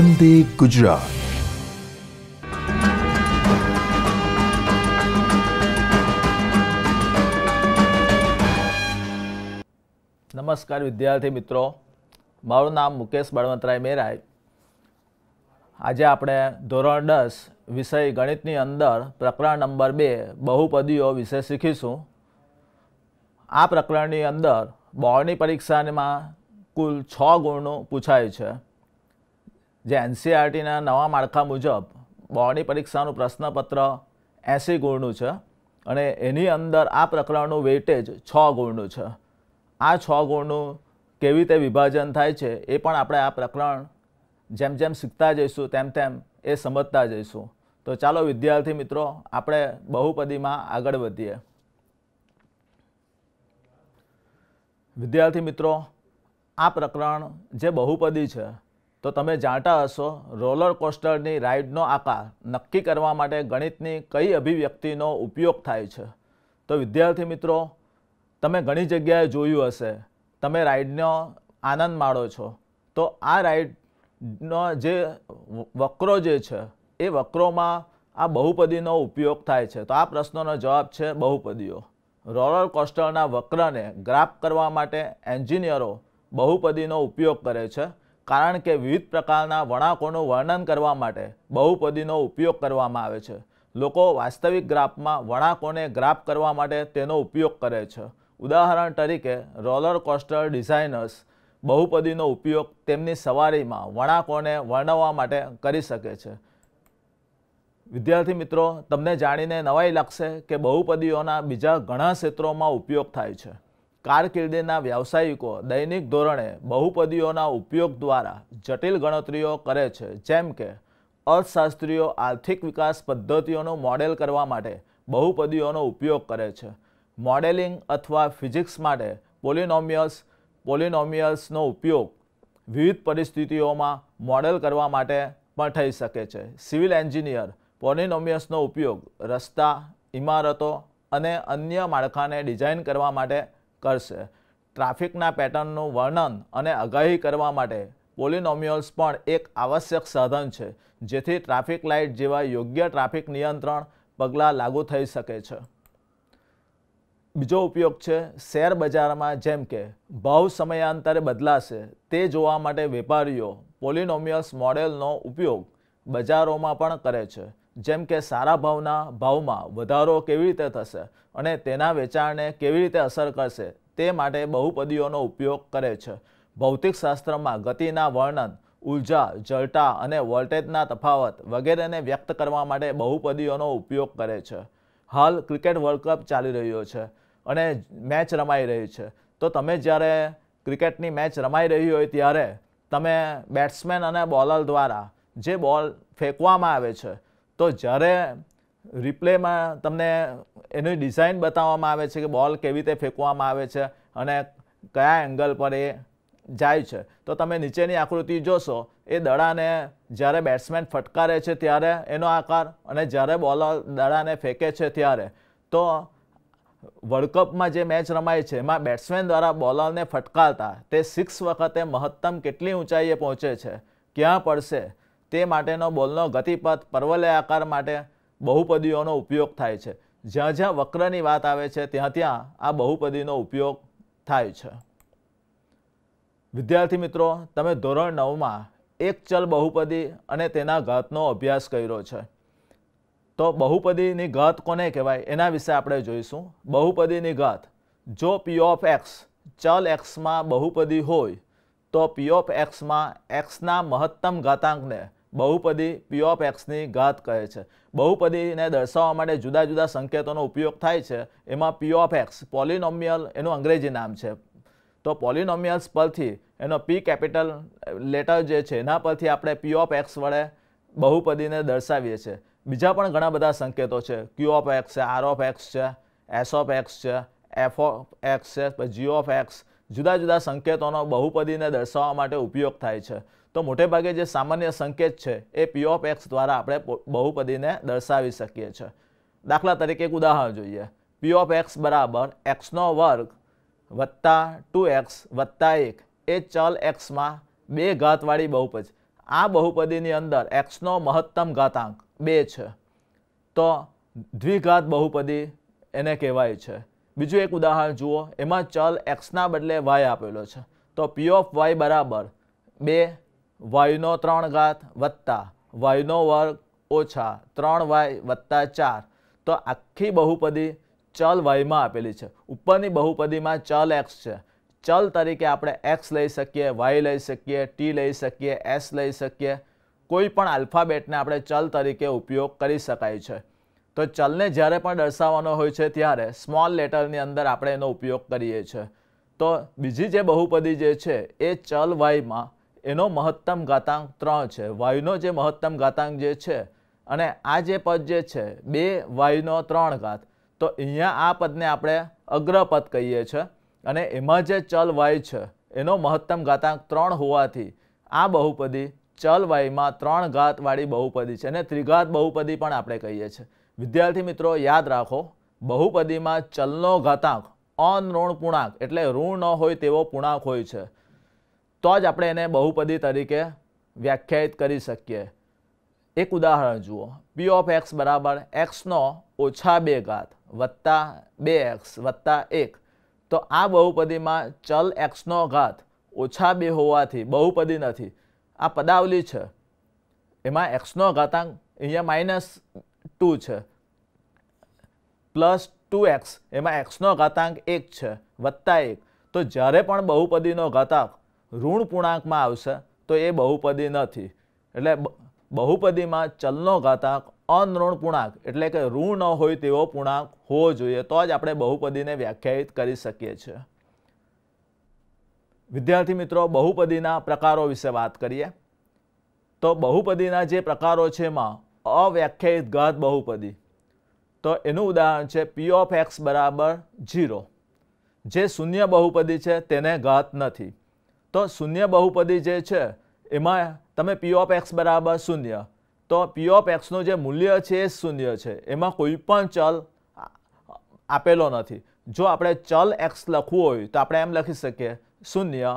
વંદે ગુજરાત નમસ્કાર વિદ્યાર્થી મિત્રો મારું નામ મુકેશ બળવંતરાય મેરાય આજે આપણે ધોરણ દસ વિષય ગણિતની અંદર પ્રકરણ નંબર બે બહુપદીઓ વિશે શીખીશું આ પ્રકરણની અંદર બોર્ડની પરીક્ષામાં કુલ છ ગુણનું પૂછાય છે જે એનસીઆરટીના નવા માળખા મુજબ બોર્ડની પરીક્ષાનું પ્રશ્નપત્ર એંસી ગુણનું છે અને એની અંદર આ પ્રકરણનું વેઇટેજ છ ગુણનું છે આ છ ગુણનું કેવી રીતે વિભાજન થાય છે એ પણ આપણે આ પ્રકરણ જેમ જેમ શીખતા જઈશું તેમ તેમ એ સમજતા જઈશું તો ચાલો વિદ્યાર્થી મિત્રો આપણે બહુપદીમાં આગળ વધીએ વિદ્યાર્થી મિત્રો આ પ્રકરણ જે બહુપદી છે તો તમે જાણતા હશો રોલર કોસ્ટરની રાઇડનો આકાર નક્કી કરવા માટે ગણિતની કઈ અભિવ્યક્તિનો ઉપયોગ થાય છે તો વિદ્યાર્થી મિત્રો તમે ઘણી જગ્યાએ જોયું હશે તમે રાઇડનો આનંદ માણો છો તો આ રાઇડનો જે વક્રો જે છે એ વક્રોમાં આ બહુપદીનો ઉપયોગ થાય છે તો આ પ્રશ્નોનો જવાબ છે બહુપદીઓ રોલર કોસ્ટરના વક્રને ગ્રાફ કરવા માટે એન્જિનિયરો બહુપદીનો ઉપયોગ કરે છે કારણ કે વિવિધ પ્રકારના વણાંકોનું વર્ણન કરવા માટે બહુપદીનો ઉપયોગ કરવામાં આવે છે લોકો વાસ્તવિક ગ્રાફમાં વણાંકોને ગ્રાફ કરવા માટે તેનો ઉપયોગ કરે છે ઉદાહરણ તરીકે રોલર કોસ્ટર ડિઝાઇનર્સ બહુપદીનો ઉપયોગ તેમની સવારીમાં વણાંકોને વર્ણવવા માટે કરી શકે છે વિદ્યાર્થી મિત્રો તમને જાણીને નવાઈ લાગશે કે બહુપદીઓના બીજા ઘણા ક્ષેત્રોમાં ઉપયોગ થાય છે કારકિર્દીના વ્યાવસાયિકો દૈનિક ધોરણે બહુપદીઓના ઉપયોગ દ્વારા જટિલ ગણતરીઓ કરે છે જેમ કે અર્થશાસ્ત્રીઓ આર્થિક વિકાસ પદ્ધતિઓનું મોડેલ કરવા માટે બહુપદીઓનો ઉપયોગ કરે છે મોડેલિંગ અથવા ફિઝિક્સ માટે પોલિનોમિયલ્સ પોલિનોમિયલ્સનો ઉપયોગ વિવિધ પરિસ્થિતિઓમાં મોડેલ કરવા માટે પણ થઈ શકે છે સિવિલ એન્જિનિયર પોલિનોમિયલ્સનો ઉપયોગ રસ્તા ઇમારતો અને અન્ય માળખાને ડિઝાઇન કરવા માટે કરશે ટ્રાફિકના પેટર્નનું વર્ણન અને આગાહી કરવા માટે પોલિનોમિયલ્સ પણ એક આવશ્યક સાધન છે જેથી ટ્રાફિક લાઇટ જેવા યોગ્ય ટ્રાફિક નિયંત્રણ પગલાં લાગુ થઈ શકે છે બીજો ઉપયોગ છે શેર બજારમાં જેમ કે ભાવ સમયાંતરે બદલાશે તે જોવા માટે વેપારીઓ પોલિનોમિયલ્સ મોડેલનો ઉપયોગ બજારોમાં પણ કરે છે જેમ કે સારા ભાવના ભાવમાં વધારો કેવી રીતે થશે અને તેના વેચાણને કેવી રીતે અસર કરશે તે માટે બહુપદીઓનો ઉપયોગ કરે છે ભૌતિકશાસ્ત્રમાં ગતિના વર્ણન ઉર્જા જળટા અને વોલ્ટેજના તફાવત વગેરેને વ્યક્ત કરવા માટે બહુપદીઓનો ઉપયોગ કરે છે હાલ ક્રિકેટ વર્લ્ડ કપ ચાલી રહ્યો છે અને મેચ રમાઈ રહી છે તો તમે જ્યારે ક્રિકેટની મેચ રમાઈ રહી હોય ત્યારે તમે બેટ્સમેન અને બોલર દ્વારા જે બોલ ફેંકવામાં આવે છે તો જ્યારે રિપ્લેમાં તમને એની ડિઝાઇન બતાવવામાં આવે છે કે બોલ કેવી રીતે ફેંકવામાં આવે છે અને કયા એંગલ પર એ જાય છે તો તમે નીચેની આકૃતિ જોશો એ દડાને જ્યારે બેટ્સમેન ફટકારે છે ત્યારે એનો આકાર અને જ્યારે બોલર દડાને ફેંકે છે ત્યારે તો વર્લ્ડ કપમાં જે મેચ રમાય છે એમાં બેટ્સમેન દ્વારા બોલરને ફટકારતા તે સિક્સ વખતે મહત્તમ કેટલી ઊંચાઈએ પહોંચે છે ક્યાં પડશે તે માટેનો બોલનો ગતિપથ પરવલય આકાર માટે બહુપદીઓનો ઉપયોગ થાય છે જ્યાં જ્યાં વક્રની વાત આવે છે ત્યાં ત્યાં આ બહુપદીનો ઉપયોગ થાય છે વિદ્યાર્થી મિત્રો તમે ધોરણ નવમાં એક ચલ બહુપદી અને તેના ઘાતનો અભ્યાસ કર્યો છે તો બહુપદીની ઘાત કોને કહેવાય એના વિશે આપણે જોઈશું બહુપદીની ઘાત જો પી ઓફ એક્સ ચલ એક્સમાં બહુપદી હોય તો પી ઓફ એક્સમાં એક્સના મહત્તમ ઘાતાંકને બહુપદી પી ઓફ એક્સની ઘાત કહે છે બહુપદીને દર્શાવવા માટે જુદા જુદા સંકેતોનો ઉપયોગ થાય છે એમાં પી ઓફ એક્સ પોલિનોમિયલ એનું અંગ્રેજી નામ છે તો પોલિનોમિયલ્સ પરથી એનો પી કેપિટલ લેટર જે છે એના પરથી આપણે પી ઓફ એક્સ વડે બહુપદીને દર્શાવીએ છીએ બીજા પણ ઘણા બધા સંકેતો છે ક્યુ ઓફ એક્સ છે આર ઓફ એક્સ છે એસ ઓફ એક્સ છે એફ ઓફ એક્સ છે જી ઓફ એક્સ જુદા જુદા સંકેતોનો બહુપદીને દર્શાવવા માટે ઉપયોગ થાય છે તો મોટે ભાગે જે સામાન્ય સંકેત છે એ પી ઓફ એક્સ દ્વારા આપણે બહુપદીને દર્શાવી શકીએ છીએ દાખલા તરીકે એક ઉદાહરણ જોઈએ પી ઓફ એક્સ બરાબર એક્સનો વર્ગ વત્તા ટુ એક્સ વત્તા એક એ ચલ એક્સમાં બે ઘાતવાળી બહુપદી આ બહુપદીની અંદર એક્સનો મહત્તમ ઘાતાંક બે છે તો દ્વિઘાત બહુપદી એને કહેવાય છે બીજું એક ઉદાહરણ જુઓ એમાં ચલ એક્સના બદલે વાય આપેલો છે તો પી ઓફ વાય બરાબર બે વાયુનો ત્રણ ઘાત વત્તા વાયુનો વર્ગ ઓછા ત્રણ વાય વત્તા ચાર તો આખી બહુપદી ચલ વાયમાં આપેલી છે ઉપરની બહુપદીમાં ચલ એક્સ છે ચલ તરીકે આપણે એક્સ લઈ શકીએ વાય લઈ શકીએ ટી લઈ શકીએ એસ લઈ શકીએ કોઈ પણ આલ્ફાબેટને આપણે ચલ તરીકે ઉપયોગ કરી શકાય છે તો ચલને જ્યારે પણ દર્શાવવાનો હોય છે ત્યારે સ્મોલ લેટરની અંદર આપણે એનો ઉપયોગ કરીએ છીએ તો બીજી જે બહુપદી જે છે એ ચલ વાયમાં એનો મહત્તમ ઘાતાંક ત્રણ છે વાયુનો જે મહત્તમ ઘાતાંક જે છે અને આ જે પદ જે છે બે વાયુનો ત્રણ ઘાત તો અહીંયા આ પદને આપણે અગ્રપદ કહીએ છીએ અને એમાં જે ચલ વાયુ છે એનો મહત્તમ ઘાતાંક ત્રણ હોવાથી આ બહુપદી ચલ વાયુમાં ત્રણ ઘાતવાળી બહુપદી છે અને ત્રિઘાત બહુપદી પણ આપણે કહીએ છીએ વિદ્યાર્થી મિત્રો યાદ રાખો બહુપદીમાં ચલનો ઘાતાંક અનઋણ પૂર્ણાંક એટલે ઋણ ન હોય તેવો પૂર્ણાંક હોય છે તો જ આપણે એને બહુપદી તરીકે વ્યાખ્યાયિત કરી શકીએ એક ઉદાહરણ જુઓ પી ઓફ એક્સ બરાબર એક્સનો ઓછા બે ઘાત વત્તા બે એક્સ વત્તા એક તો આ બહુપદીમાં ચલ એક્સનો ઘાત ઓછા બે હોવાથી બહુપદી નથી આ પદાવલી છે એમાં એક્સનો ઘાતાંક અહીંયા માઇનસ ટુ છે પ્લસ ટુ એક્સ એમાં એક્સનો ઘાતાંક એક છે વત્તા એક તો જ્યારે પણ બહુપદીનો ઘાતાંક ઋણ પૂર્ણાંકમાં આવશે તો એ બહુપદી નથી એટલે બહુપદીમાં ચલનો ઘાતાંક અનઋણ પૂર્ણાંક એટલે કે ઋણ ન હોય તેવો પૂર્ણાંક હોવો જોઈએ તો જ આપણે બહુપદીને વ્યાખ્યાયિત કરી શકીએ છીએ વિદ્યાર્થી મિત્રો બહુપદીના પ્રકારો વિશે વાત કરીએ તો બહુપદીના જે પ્રકારો છે એમાં અવ્યાખ્યાયિત ઘાત બહુપદી તો એનું ઉદાહરણ છે પી ઓફ એક્સ બરાબર જીરો જે શૂન્ય બહુપદી છે તેને ઘાત નથી તો શૂન્ય બહુપદી જે છે એમાં તમે પી ઓફ એક્સ બરાબર શૂન્ય તો પી ઓફ એક્સનું જે મૂલ્ય છે એ શૂન્ય છે એમાં કોઈ પણ ચલ આપેલો નથી જો આપણે ચલ એક્સ લખવું હોય તો આપણે એમ લખી શકીએ શૂન્ય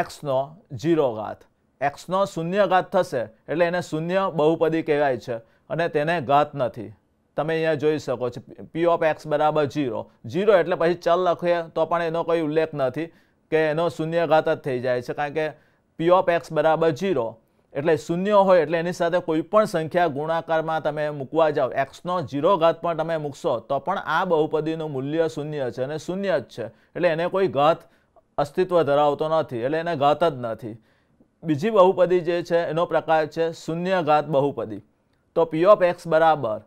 એક્સનો જીરો ઘાત એક્સનો શૂન્ય ઘાત થશે એટલે એને શૂન્ય બહુપદી કહેવાય છે અને તેને ઘાત નથી તમે અહીંયા જોઈ શકો છો પી ઓફ એક્સ બરાબર જીરો જીરો એટલે પછી ચલ લખીએ તો પણ એનો કોઈ ઉલ્લેખ નથી કે એનો શૂન્યઘાત જ થઈ જાય છે કારણ કે પી ઓફ એક્સ બરાબર જીરો એટલે શૂન્ય હોય એટલે એની સાથે કોઈ પણ સંખ્યા ગુણાકારમાં તમે મૂકવા જાઓ એક્સનો જીરો ઘાત પણ તમે મૂકશો તો પણ આ બહુપદીનું મૂલ્ય શૂન્ય છે અને શૂન્ય જ છે એટલે એને કોઈ ઘાત અસ્તિત્વ ધરાવતો નથી એટલે એને ઘાત જ નથી બીજી બહુપદી જે છે એનો પ્રકાર છે શૂન્ય ઘાત બહુપદી તો પી ઓફ એક્સ બરાબર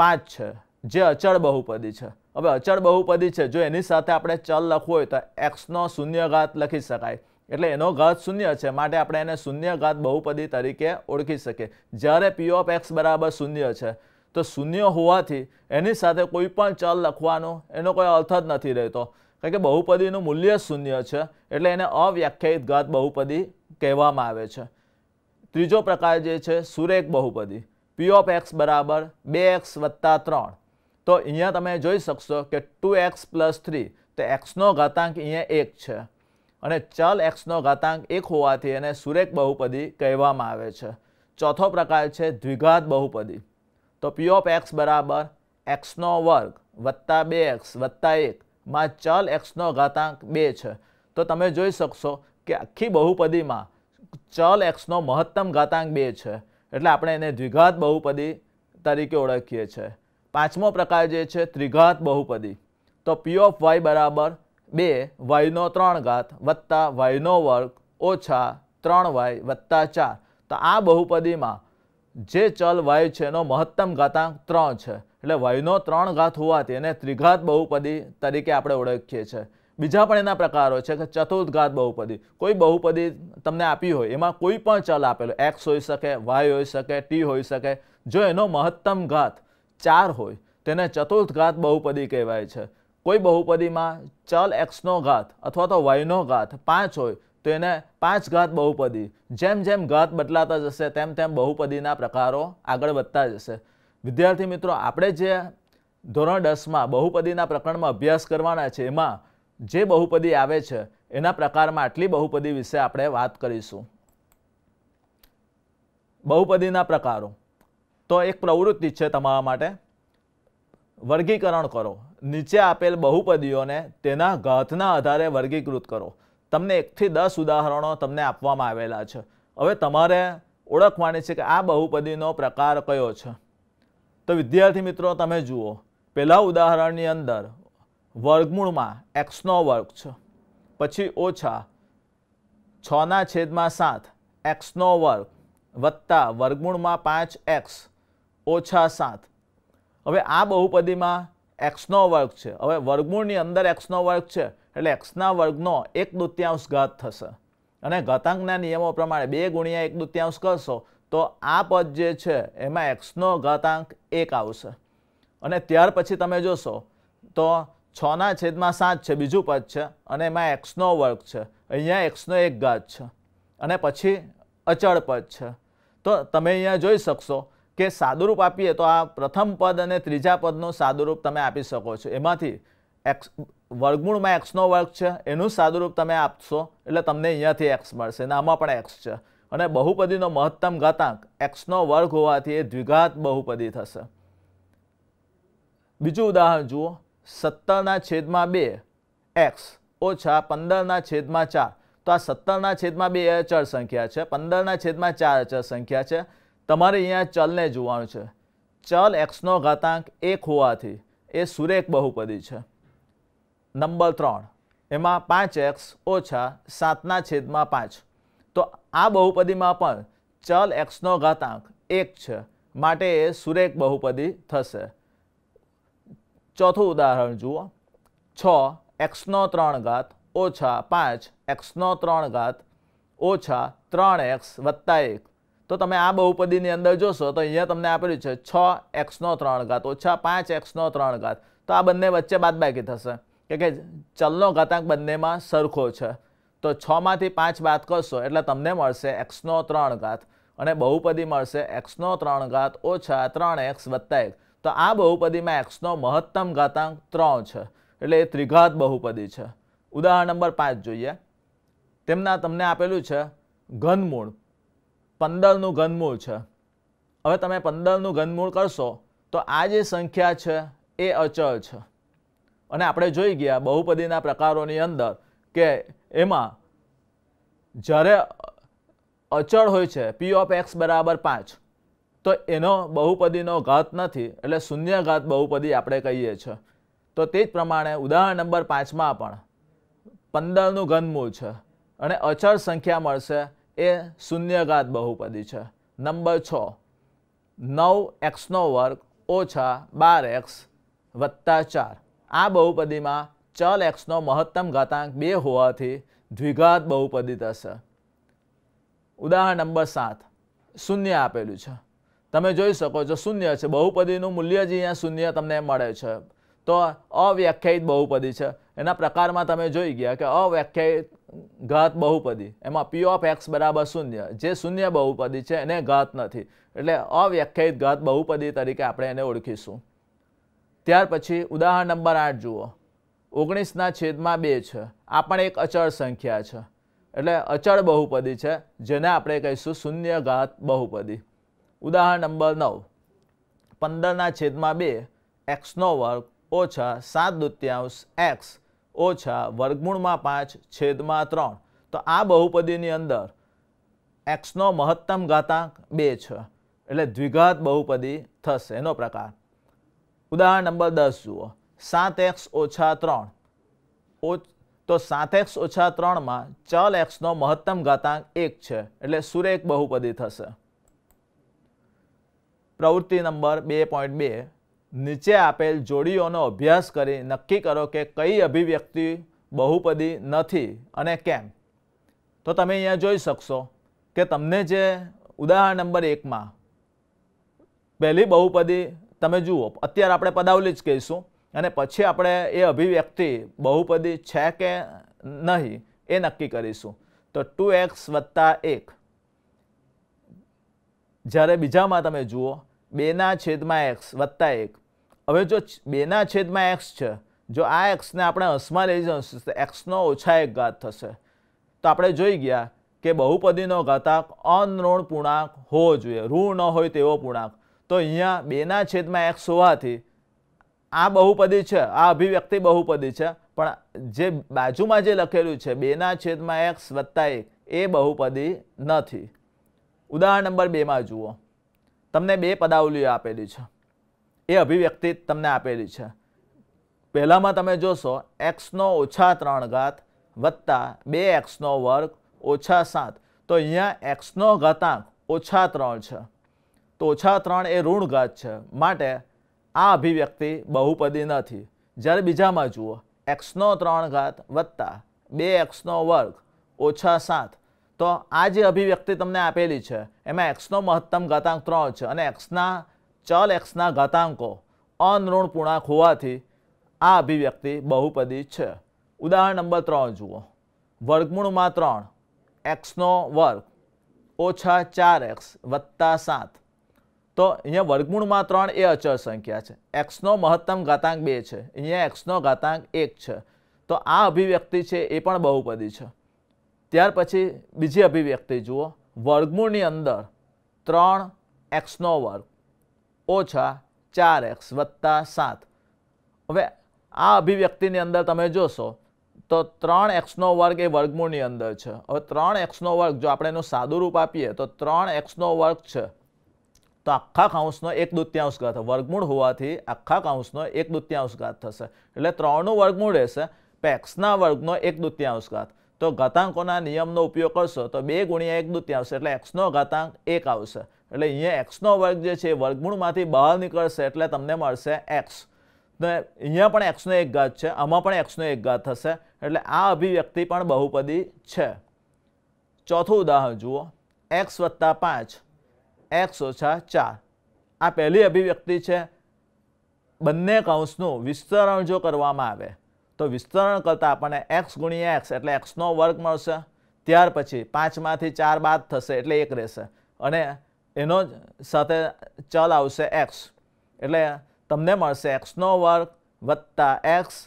પાંચ છે જે અચળ બહુપદી છે હવે અચળ બહુપદી છે જો એની સાથે આપણે ચલ લખવું હોય તો એક્સનો શૂન્યઘાત લખી શકાય એટલે એનો ઘાત શૂન્ય છે માટે આપણે એને શૂન્યઘાત બહુપદી તરીકે ઓળખી શકીએ જ્યારે પી ઓફ એક્સ બરાબર શૂન્ય છે તો શૂન્ય હોવાથી એની સાથે કોઈ પણ ચલ લખવાનો એનો કોઈ અર્થ જ નથી રહેતો કારણ કે બહુપદીનું મૂલ્ય શૂન્ય છે એટલે એને અવ્યાખ્યાયિત ઘાત બહુપદી કહેવામાં આવે છે ત્રીજો પ્રકાર જે છે સુરેખ બહુપદી પી ઓફ એક્સ બરાબર બે એક્સ વત્તા ત્રણ તો અહીંયા તમે જોઈ શકશો કે ટુ એક્સ પ્લસ થ્રી તો એક્સનો ઘાતાંક અહીંયા એક છે અને ચલ એક્સનો ઘાતાંક એક હોવાથી એને સુરેખ બહુપદી કહેવામાં આવે છે ચોથો પ્રકાર છે દ્વિઘાત બહુપદી તો પી ઓફ એક્સ બરાબર એક્સનો વર્ગ વત્તા બે એક્સ વત્તા એકમાં ચલ એક્સનો ઘાતાંક બે છે તો તમે જોઈ શકશો કે આખી બહુપદીમાં ચલ એક્સનો મહત્તમ ઘાતાંક બે છે એટલે આપણે એને દ્વિઘાત બહુપદી તરીકે ઓળખીએ છીએ પાંચમો પ્રકાર જે છે ત્રિઘાત બહુપદી તો પી ઓફ વાય બરાબર બે વાયનો ત્રણ ઘાત વત્તા વાયનો વર્ગ ઓછા ત્રણ વાય વત્તા ચાર તો આ બહુપદીમાં જે ચલ વાય છે એનો મહત્તમ ઘાતાંક ત્રણ છે એટલે વાયુનો ત્રણ ઘાત હોવાથી એને ત્રિઘાત બહુપદી તરીકે આપણે ઓળખીએ છીએ બીજા પણ એના પ્રકારો છે કે ચતુર્ઘાત બહુપદી કોઈ બહુપદી તમને આપી હોય એમાં કોઈ પણ ચલ આપેલો એક્સ હોઈ શકે વાય હોઈ શકે ટી હોઈ શકે જો એનો મહત્તમ ઘાત ચાર હોય તેને ચતુર્થ ઘાત બહુપદી કહેવાય છે કોઈ બહુપદીમાં ચલ એક્સનો ઘાત અથવા તો વાયનો ઘાત પાંચ હોય તો એને પાંચ ઘાત બહુપદી જેમ જેમ ઘાત બદલાતા જશે તેમ તેમ બહુપદીના પ્રકારો આગળ વધતા જશે વિદ્યાર્થી મિત્રો આપણે જે ધોરણ દસમાં બહુપદીના પ્રકરણમાં અભ્યાસ કરવાના છે એમાં જે બહુપદી આવે છે એના પ્રકારમાં આટલી બહુપદી વિશે આપણે વાત કરીશું બહુપદીના પ્રકારો તો એક પ્રવૃત્તિ છે તમારા માટે વર્ગીકરણ કરો નીચે આપેલ બહુપદીઓને તેના ઘાતના આધારે વર્ગીકૃત કરો તમને એકથી દસ ઉદાહરણો તમને આપવામાં આવેલા છે હવે તમારે ઓળખવાની છે કે આ બહુપદીનો પ્રકાર કયો છે તો વિદ્યાર્થી મિત્રો તમે જુઓ પહેલાં ઉદાહરણની અંદર વર્ગમૂળમાં એક્સનો વર્ગ છે પછી ઓછા છના છેદમાં સાત એક્સનો વર્ગ વત્તા વર્ગમૂળમાં પાંચ એક્સ ઓછા સાત હવે આ બહુપદીમાં એક્સનો વર્ગ છે હવે વર્ગમૂળની અંદર એક્સનો વર્ગ છે એટલે એક્સના વર્ગનો એક દુત્યાંશ ઘાત થશે અને ઘાતાંકના નિયમો પ્રમાણે બે ગુણ્યા એક દુત્યાંશ કરશો તો આ પદ જે છે એમાં એક્સનો ઘાતાંક એક આવશે અને ત્યાર પછી તમે જોશો તો છના છેદમાં સાત છે બીજું પદ છે અને એમાં એક્સનો વર્ગ છે અહીંયા એક્સનો એક ઘાત છે અને પછી અચળ પદ છે તો તમે અહીંયા જોઈ શકશો કે સાદુરૂપ આપીએ તો આ પ્રથમ પદ અને ત્રીજા પદનું સાદુરૂપ તમે આપી શકો છો એમાંથી એક્સ વર્ગમૂળમાં એક્સનો વર્ગ છે એનું સાદુરૂપ તમે આપશો એટલે તમને અહીંયાથી એક્સ મળશે અને આમાં પણ એક્સ છે અને બહુપદીનો મહત્તમ ઘાતાંક એક્સનો વર્ગ હોવાથી એ દ્વિઘાત બહુપદી થશે બીજું ઉદાહરણ જુઓ સત્તરના છેદમાં બે એક્સ ઓછા પંદરના છેદમાં ચાર તો આ સત્તરના છેદમાં બે અચળ સંખ્યા છે પંદરના છેદમાં ચાર અચળ સંખ્યા છે તમારે અહીંયા ચલને જોવાનું છે ચલ એક્સનો ઘાતાંક એક હોવાથી એ સુરેખ બહુપદી છે નંબર ત્રણ એમાં પાંચ એક્સ ઓછા સાતના છેદમાં પાંચ તો આ બહુપદીમાં પણ ચલ એક્સનો ઘાતાંક એક છે માટે એ સુરેખ બહુપદી થશે ચોથું ઉદાહરણ જુઓ છ એક્સનો ત્રણ ઘાત ઓછા પાંચ એક્સનો ત્રણ ઘાત ઓછા ત્રણ એક્સ વત્તા એક તો તમે આ બહુપદીની અંદર જોશો તો અહીંયા તમને આપેલું છે છ એક્સનો ત્રણ ઘાત ઓછા પાંચ એક્સનો ત્રણ ઘાત તો આ બંને વચ્ચે બાદબાકી થશે કે કે ચલનો ઘાતાંક બંનેમાં સરખો છે તો છમાંથી પાંચ બાદ કરશો એટલે તમને મળશે એક્સનો ત્રણ ઘાત અને બહુપદી મળશે એક્સનો ત્રણ ઘાત ઓછા ત્રણ એક્સ વત્તા એક તો આ બહુપદીમાં એક્સનો મહત્તમ ઘાતાંક ત્રણ છે એટલે એ ત્રિઘાત બહુપદી છે ઉદાહરણ નંબર પાંચ જોઈએ તેમના તમને આપેલું છે ઘનમૂળ પંદરનું ઘનમૂળ છે હવે તમે પંદરનું ઘનમૂળ કરશો તો આ જે સંખ્યા છે એ અચળ છે અને આપણે જોઈ ગયા બહુપદીના પ્રકારોની અંદર કે એમાં જ્યારે અચળ હોય છે પી ઓફ એક્સ બરાબર પાંચ તો એનો બહુપદીનો ઘાત નથી એટલે શૂન્ય ઘાત બહુપદી આપણે કહીએ છીએ તો તે જ પ્રમાણે ઉદાહરણ નંબર પાંચમાં પણ પંદરનું ઘનમૂળ છે અને અચળ સંખ્યા મળશે એ શૂન્યઘાત બહુપદી છે નંબર છ નવ એક્સનો વર્ગ ઓછા બાર એક્સ વત્તા ચાર આ બહુપદીમાં ચલ એક્સનો મહત્તમ ઘાતાંક બે હોવાથી દ્વિઘાત બહુપદી થશે ઉદાહરણ નંબર સાત શૂન્ય આપેલું છે તમે જોઈ શકો છો શૂન્ય છે બહુપદીનું મૂલ્ય જે અહીંયા શૂન્ય તમને મળે છે તો અવ્યાખ્યાયિત બહુપદી છે એના પ્રકારમાં તમે જોઈ ગયા કે અવ્યાખ્યાયિત ઘાત બહુપદી એમાં પી ઓફ એક્સ બરાબર શૂન્ય જે શૂન્ય બહુપદી છે એને ઘાત નથી એટલે અવ્યાખ્યાયિત ઘાત બહુપદી તરીકે આપણે એને ઓળખીશું ત્યાર પછી ઉદાહરણ નંબર આઠ જુઓ ઓગણીસના છેદમાં બે છે આ પણ એક અચળ સંખ્યા છે એટલે અચળ બહુપદી છે જેને આપણે કહીશું શૂન્ય ઘાત બહુપદી ઉદાહરણ નંબર નવ પંદરના છેદમાં બે એક્સનો વર્ગ ઓછા સાત દૂત્યાંશ એક્સ ઓછા વર્ગમૂળમાં પાંચ છેદમાં ત્રણ તો આ બહુપદીની અંદર એક્સનો મહત્તમ ઘાતાંક બે છે એટલે દ્વિઘાત બહુપદી થશે એનો પ્રકાર ઉદાહરણ નંબર દસ જુઓ સાત એક્સ ઓછા ત્રણ તો સાત એક્સ ઓછા ત્રણમાં ચલ એક્સનો મહત્તમ ઘાતાંક એક છે એટલે સુરેખ બહુપદી થશે પ્રવૃત્તિ નંબર બે પોઈન્ટ બે નીચે આપેલ જોડીઓનો અભ્યાસ કરી નક્કી કરો કે કઈ અભિવ્યક્તિ બહુપદી નથી અને કેમ તો તમે અહીંયા જોઈ શકશો કે તમને જે ઉદાહરણ નંબર એકમાં પહેલી બહુપદી તમે જુઓ અત્યારે આપણે પદાવલી જ કહીશું અને પછી આપણે એ અભિવ્યક્તિ બહુપદી છે કે નહીં એ નક્કી કરીશું તો ટુ એક્સ વત્તા એક જ્યારે બીજામાં તમે જુઓ બેના છેદમાં એક્સ વત્તા એક હવે જો બેના છેદમાં એક્સ છે જો આ એક્સને આપણે હસમાં લઈ જશે તો એક્સનો ઓછા એક ઘાત થશે તો આપણે જોઈ ગયા કે બહુપદીનો ઘાતાંક અનઋણ પૂર્ણાંક હોવો જોઈએ ઋણ ન હોય તેવો પૂર્ણાંક તો અહીંયા બેના છેદમાં એક્સ હોવાથી આ બહુપદી છે આ અભિવ્યક્તિ બહુપદી છે પણ જે બાજુમાં જે લખેલું છે બેના છેદમાં એક્સ વત્તા એક એ બહુપદી નથી ઉદાહરણ નંબર બેમાં જુઓ તમને બે પદાવલીઓ આપેલી છે એ અભિવ્યક્તિ તમને આપેલી છે પહેલાંમાં તમે જોશો એક્સનો ઓછા ત્રણ ઘાત વત્તા બે એક્સનો વર્ગ ઓછા સાત તો અહીંયા એક્સનો ઘાતાંક ઓછા ત્રણ છે તો ઓછા ત્રણ એ ઋણઘાત છે માટે આ અભિવ્યક્તિ બહુપદી નથી જ્યારે બીજામાં જુઓ એક્સનો ત્રણ ઘાત વત્તા બે એક્સનો વર્ગ ઓછા સાત તો આ જે અભિવ્યક્તિ તમને આપેલી છે એમાં એક્સનો મહત્તમ ઘાતાંક ત્રણ છે અને એક્સના ચલ એક્સના ઘાતાંકો અનઋણ પૂર્ણાંક હોવાથી આ અભિવ્યક્તિ બહુપદી છે ઉદાહરણ નંબર ત્રણ જુઓ વર્ગમૂળમાં ત્રણ એક્સનો વર્ગ ઓછા ચાર એક્સ વત્તા સાત તો અહીંયા વર્ગમૂળમાં ત્રણ એ અચળ સંખ્યા છે એક્સનો મહત્તમ ઘાતાંક બે છે અહીંયા એક્સનો ઘાતાંક એક છે તો આ અભિવ્યક્તિ છે એ પણ બહુપદી છે ત્યાર પછી બીજી અભિવ્યક્તિ જુઓ વર્ગમૂળની અંદર ત્રણ એક્સનો વર્ગ ઓછા ચાર એક્સ વત્તા સાત હવે આ અભિવ્યક્તિની અંદર તમે જોશો તો ત્રણ એક્સનો વર્ગ એ વર્ગમૂળની અંદર છે હવે ત્રણ એક્સનો વર્ગ જો આપણે એનું સાદું રૂપ આપીએ તો ત્રણ એક્સનો વર્ગ છે તો આખા કાઉન્સનો એક દૂત્યાંશ ઘાત વર્ગમૂળ હોવાથી આખા કાઉન્સનો એક દૂત્યાંશ ઘાત થશે એટલે ત્રણનું વર્ગમૂળ રહેશે પેક્સના વર્ગનો એક દૂત્યાંશ ઘાત તો ઘાતાંકોના નિયમનો ઉપયોગ કરશો તો બે ગુણ્યા એક દૂત્યાંશ એટલે એક્સનો ઘાતાંક એક આવશે એટલે અહીંયા એક્સનો વર્ગ જે છે વર્ગમૂળમાંથી બહાર નીકળશે એટલે તમને મળશે એક્સ તો અહીંયા પણ એક્સનો એક ઘાત છે આમાં પણ એક્સનો એક ઘાત થશે એટલે આ અભિવ્યક્તિ પણ બહુપદી છે ચોથું ઉદાહરણ જુઓ એક્સ વત્તા પાંચ એક્સ ઓછા ચાર આ પહેલી અભિવ્યક્તિ છે બંને કૌંસનું વિસ્તરણ જો કરવામાં આવે તો વિસ્તરણ કરતાં આપણને એક્સ ગુણ્યા એક્સ એટલે એક્સનો વર્ગ મળશે ત્યાર પછી પાંચમાંથી ચાર બાદ થશે એટલે એક રહેશે અને એનો સાથે ચલ આવશે એક્સ એટલે તમને મળશે એક્સનો વર્ગ વત્તા એક્સ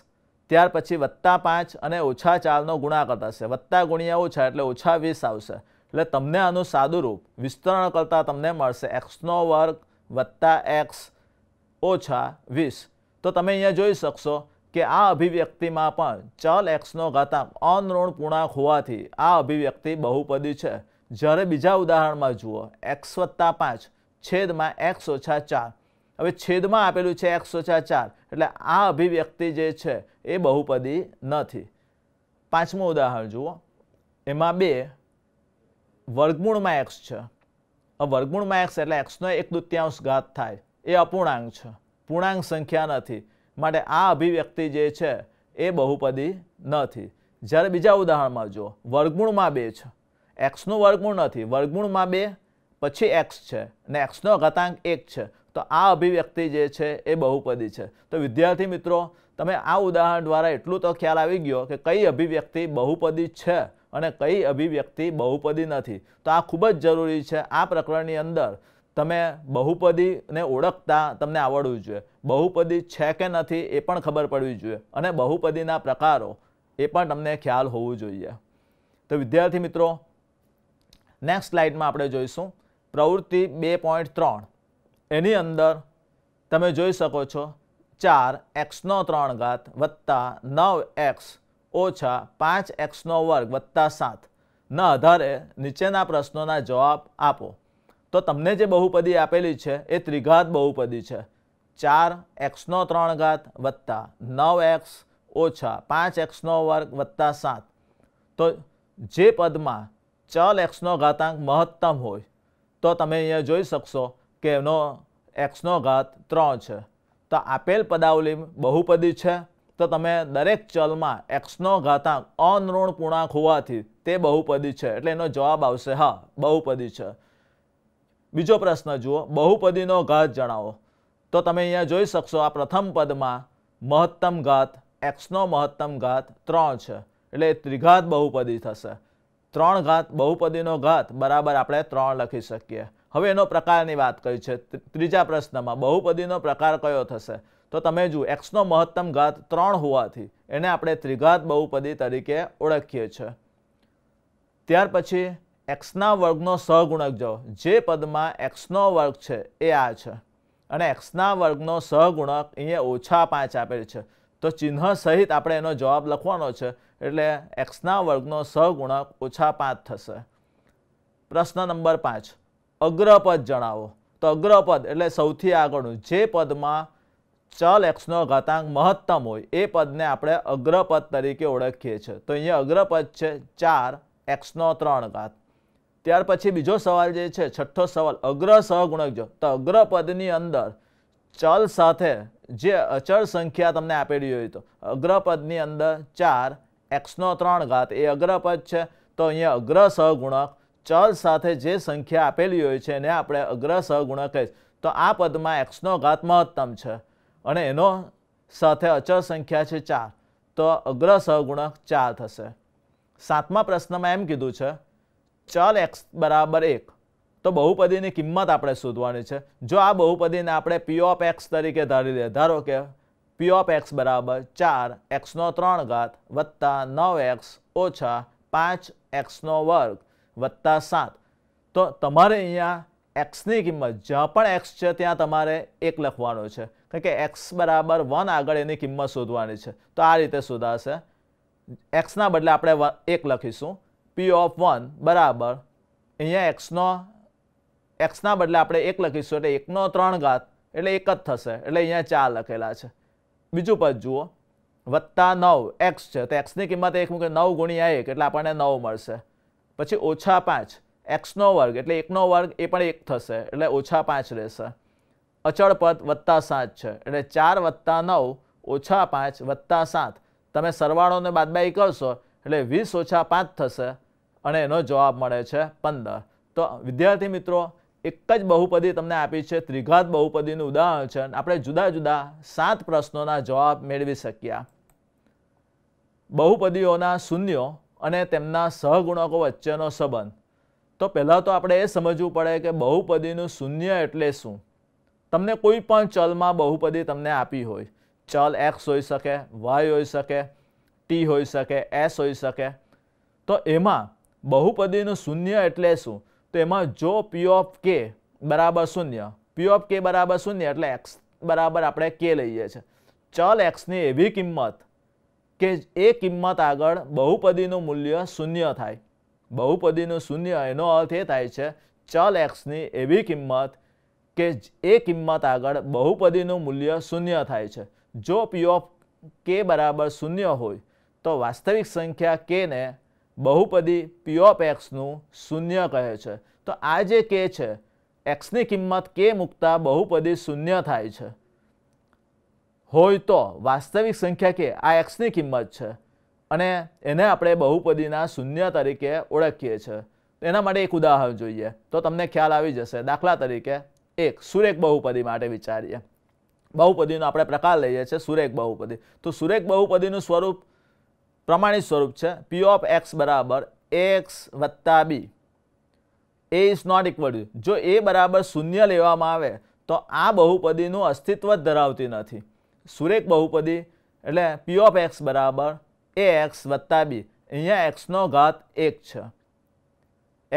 ત્યાર પછી વત્તા પાંચ અને ઓછા ચારનો ગુણાકાર થશે વત્તા ગુણ્યા ઓછા એટલે ઓછા વીસ આવશે એટલે તમને આનું સાદું રૂપ વિસ્તરણ કરતાં તમને મળશે એક્સનો વર્ગ વત્તા એક્સ ઓછા વીસ તો તમે અહીંયા જોઈ શકશો કે આ અભિવ્યક્તિમાં પણ ચલ એક્સનો ઘાતાંક અનઋણ પૂર્ણાંક હોવાથી આ અભિવ્યક્તિ બહુપદી છે જ્યારે બીજા ઉદાહરણમાં જુઓ એક્સ વત્તા પાંચ છેદમાં એક્સ ઓછા ચાર હવે છેદમાં આપેલું છે એક્સ ઓછા ચાર એટલે આ અભિવ્યક્તિ જે છે એ બહુપદી નથી પાંચમું ઉદાહરણ જુઓ એમાં બે વર્ગમૂળમાં એક્સ છે વર્ગમૂળમાં એક્સ એટલે એક્સનો એક દૃત્યાંશ ઘાત થાય એ અપૂર્ણાંક છે પૂર્ણાંક સંખ્યા નથી માટે આ અભિવ્યક્તિ જે છે એ બહુપદી નથી જ્યારે બીજા ઉદાહરણમાં જુઓ વર્ગમૂળમાં બે છે એક્સનું વર્ગમૂળ નથી વર્ગમૂળમાં બે પછી એક્સ છે અને એક્સનો ઘાતાંક એક છે તો આ અભિવ્યક્તિ જે છે એ બહુપદી છે તો વિદ્યાર્થી મિત્રો તમે આ ઉદાહરણ દ્વારા એટલું તો ખ્યાલ આવી ગયો કે કઈ અભિવ્યક્તિ બહુપદી છે અને કઈ અભિવ્યક્તિ બહુપદી નથી તો આ ખૂબ જ જરૂરી છે આ પ્રકરણની અંદર તમે બહુપદીને ઓળખતા તમને આવડવું જોઈએ બહુપદી છે કે નથી એ પણ ખબર પડવી જોઈએ અને બહુપદીના પ્રકારો એ પણ તમને ખ્યાલ હોવું જોઈએ તો વિદ્યાર્થી મિત્રો નેક્સ્ટ સ્લાઇડમાં આપણે જોઈશું પ્રવૃત્તિ બે પોઈન્ટ ત્રણ એની અંદર તમે જોઈ શકો છો ચાર એક્સનો ત્રણ ઘાત વત્તા નવ એક્સ ઓછા પાંચ એક્સનો વર્ગ વત્તા સાતના આધારે નીચેના પ્રશ્નોના જવાબ આપો તો તમને જે બહુપદી આપેલી છે એ ત્રિઘાત બહુપદી છે ચાર એક્સનો ત્રણ ઘાત વત્તા નવ એક્સ ઓછા પાંચ એક્સનો વર્ગ વત્તા સાત તો જે પદમાં ચલ એક્સનો ઘાતાંક મહત્તમ હોય તો તમે અહીંયા જોઈ શકશો કે એનો એક્સનો ઘાત ત્રણ છે તો આપેલ પદાવલી બહુપદી છે તો તમે દરેક ચલમાં એક્સનો ઘાતાંક અનઋણ પૂર્ણાંક હોવાથી તે બહુપદી છે એટલે એનો જવાબ આવશે હા બહુપદી છે બીજો પ્રશ્ન જુઓ બહુપદીનો ઘાત જણાવો તો તમે અહીંયા જોઈ શકશો આ પ્રથમ પદમાં મહત્તમ ઘાત એક્સનો મહત્તમ ઘાત ત્રણ છે એટલે ત્રિઘાત બહુપદી થશે ત્રણ ઘાત બહુપદીનો ઘાત બરાબર આપણે ત્રણ લખી શકીએ હવે એનો પ્રકારની વાત કરી છે ત્રીજા પ્રશ્નમાં બહુપદીનો પ્રકાર કયો થશે તો તમે જુઓ એક્સનો મહત્તમ ઘાત ત્રણ હોવાથી એને આપણે ત્રિઘાત બહુપદી તરીકે ઓળખીએ છીએ ત્યાર પછી એક્સના વર્ગનો સહગુણક જો જે પદમાં એક્સનો વર્ગ છે એ આ છે અને એક્સના વર્ગનો સહગુણક અહીંયા ઓછા પાંચ આપેલ છે તો ચિહ્ન સહિત આપણે એનો જવાબ લખવાનો છે એટલે એક્સના વર્ગનો સહગુણક ઓછા પાંચ થશે પ્રશ્ન નંબર પાંચ અગ્રપદ જણાવો તો અગ્રપદ એટલે સૌથી આગળનું જે પદમાં ચલ એક્સનો ઘાતાંક મહત્તમ હોય એ પદને આપણે અગ્રપદ તરીકે ઓળખીએ છીએ તો અહીંયા અગ્રપદ છે ચાર એક્સનો ત્રણ ઘાત ત્યાર પછી બીજો સવાલ જે છે છઠ્ઠો સવાલ અગ્ર સહગુણક જો તો અગ્રપદની અંદર ચલ સાથે જે અચળ સંખ્યા તમને આપેલી હોય તો અગ્રપદની અંદર ચાર એક્સનો ત્રણ ઘાત એ અગ્રપદ છે તો અહીંયા અગ્ર સહગુણક ચલ સાથે જે સંખ્યા આપેલી હોય છે એને આપણે અગ્ર સહગુણક કહીશ તો આ પદમાં એક્સનો ઘાત મહત્તમ છે અને એનો સાથે અચળ સંખ્યા છે ચાર તો અગ્ર સહગુણક ચાર થશે સાતમા પ્રશ્નમાં એમ કીધું છે ચલ એક્સ બરાબર એક તો બહુપદીની કિંમત આપણે શોધવાની છે જો આ બહુપદીને આપણે પી ઓફ એક્સ તરીકે ધારી લે ધારો કે પી ઓફ એક્સ બરાબર ચાર એક્સનો ત્રણ ઘાત વત્તા નવ એક્સ ઓછા પાંચ એક્સનો વર્ગ વત્તા સાત તો તમારે અહીંયા એક્સની કિંમત જ્યાં પણ એક્સ છે ત્યાં તમારે એક લખવાનો છે કારણ કે એક્સ બરાબર વન આગળ એની કિંમત શોધવાની છે તો આ રીતે શોધાશે એક્સના બદલે આપણે એક લખીશું પી ઓફ વન બરાબર અહીંયા એક્સનો એક્સના બદલે આપણે એક લખીશું એટલે એકનો ત્રણ ઘાત એટલે એક જ થશે એટલે અહીંયા ચાર લખેલા છે બીજું પદ જુઓ વત્તા નવ એક્સ છે તો એક્સની કિંમત એક મૂકે નવ ગુણ્યા એક એટલે આપણને નવ મળશે પછી ઓછા પાંચ એક્સનો વર્ગ એટલે એકનો વર્ગ એ પણ એક થશે એટલે ઓછા પાંચ રહેશે અચળ પદ વત્તા સાત છે એટલે ચાર વત્તા નવ ઓછા પાંચ વત્તા સાત તમે સરવાળોને બાદબાઈ કરશો એટલે વીસ ઓછા પાંચ થશે અને એનો જવાબ મળે છે પંદર તો વિદ્યાર્થી મિત્રો એક જ બહુપદી તમને આપી છે ત્રિઘાત બહુપદીનું ઉદાહરણ આપણે જુદા જુદા સાત પ્રશ્નોના જવાબ મેળવી શક્યા બહુપદીઓના શૂન્યો અને તેમના સહગુણકો વચ્ચેનો સંબંધ તો પહેલાં તો આપણે એ સમજવું પડે કે બહુપદીનું શૂન્ય એટલે શું તમને કોઈ પણ ચલમાં બહુપદી તમને આપી હોય ચલ એક્સ હોઈ શકે વાય હોઈ શકે ટી હોઈ શકે એસ હોઈ શકે તો એમાં બહુપદીનું શૂન્ય એટલે શું તો એમાં જો પી ઓફ કે બરાબર શૂન્ય પી ઓફ કે બરાબર શૂન્ય એટલે એક્સ બરાબર આપણે કે લઈએ છીએ ચલ એક્સની એવી કિંમત કે એ કિંમત આગળ બહુપદીનું મૂલ્ય શૂન્ય થાય બહુપદીનું શૂન્ય એનો અર્થ એ થાય છે ચલ એક્સની એવી કિંમત કે એ કિંમત આગળ બહુપદીનું મૂલ્ય શૂન્ય થાય છે જો પી ઓફ કે બરાબર શૂન્ય હોય તો વાસ્તવિક સંખ્યા કેને બહુપદી પી ઓફ એક્સનું શૂન્ય કહે છે તો આ જે કે છે એક્સની કિંમત કે મૂકતા બહુપદી શૂન્ય થાય છે હોય તો વાસ્તવિક સંખ્યા કે આ એક્સની કિંમત છે અને એને આપણે બહુપદીના શૂન્ય તરીકે ઓળખીએ છીએ એના માટે એક ઉદાહરણ જોઈએ તો તમને ખ્યાલ આવી જશે દાખલા તરીકે એક સુરેખ બહુપદી માટે વિચારીએ બહુપદીનો આપણે પ્રકાર લઈએ છીએ સુરેખ બહુપદી તો સુરેખ બહુપદીનું સ્વરૂપ પ્રમાણિત સ્વરૂપ છે પી ઓફ એક્સ બરાબર એક્સ વત્તા B A is not equal to જો એ બરાબર શૂન્ય લેવામાં આવે તો આ બહુપદીનું અસ્તિત્વ જ ધરાવતી નથી સુરેખ બહુપદી એટલે પી ઓફ એક્સ બરાબર એ એક્સ વત્તા બી અહીંયા એક્સનો ઘાત એક છે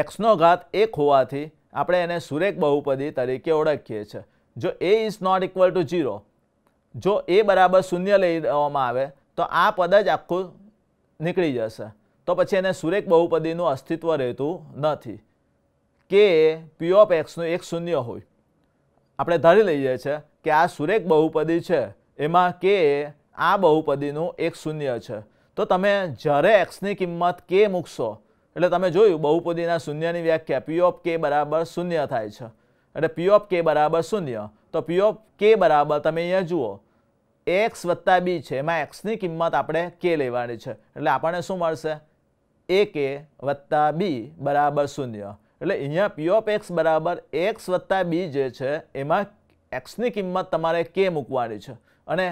એક્સનો ઘાત એક હોવાથી આપણે એને સુરેખ બહુપદી તરીકે ઓળખીએ છીએ જો A is not equal to zero જો એ બરાબર શૂન્ય લઈ લેવામાં આવે તો આ પદ જ આખું નીકળી જશે તો પછી એને સુરેખ બહુપદીનું અસ્તિત્વ રહેતું નથી કે પી ઓફ એક્સનું એક શૂન્ય હોય આપણે ધારી લઈએ છીએ કે આ સુરેખ બહુપદી છે એમાં કે આ બહુપદીનું એક શૂન્ય છે તો તમે જ્યારે એક્સની કિંમત કે મૂકશો એટલે તમે જોયું બહુપદીના શૂન્યની વ્યાખ્યા પી ઓફ કે બરાબર શૂન્ય થાય છે એટલે પી ઓફ કે બરાબર શૂન્ય તો પી ઓફ કે બરાબર તમે અહીંયા જુઓ એક્સ વત્તા બી છે એમાં એક્સની કિંમત આપણે કે લેવાની છે એટલે આપણને શું મળશે એ કે વત્તા બી બરાબર શૂન્ય એટલે અહીંયા પી ઓફ એક્સ બરાબર એક્સ વત્તા બી જે છે એમાં એક્સની કિંમત તમારે કે મૂકવાની છે અને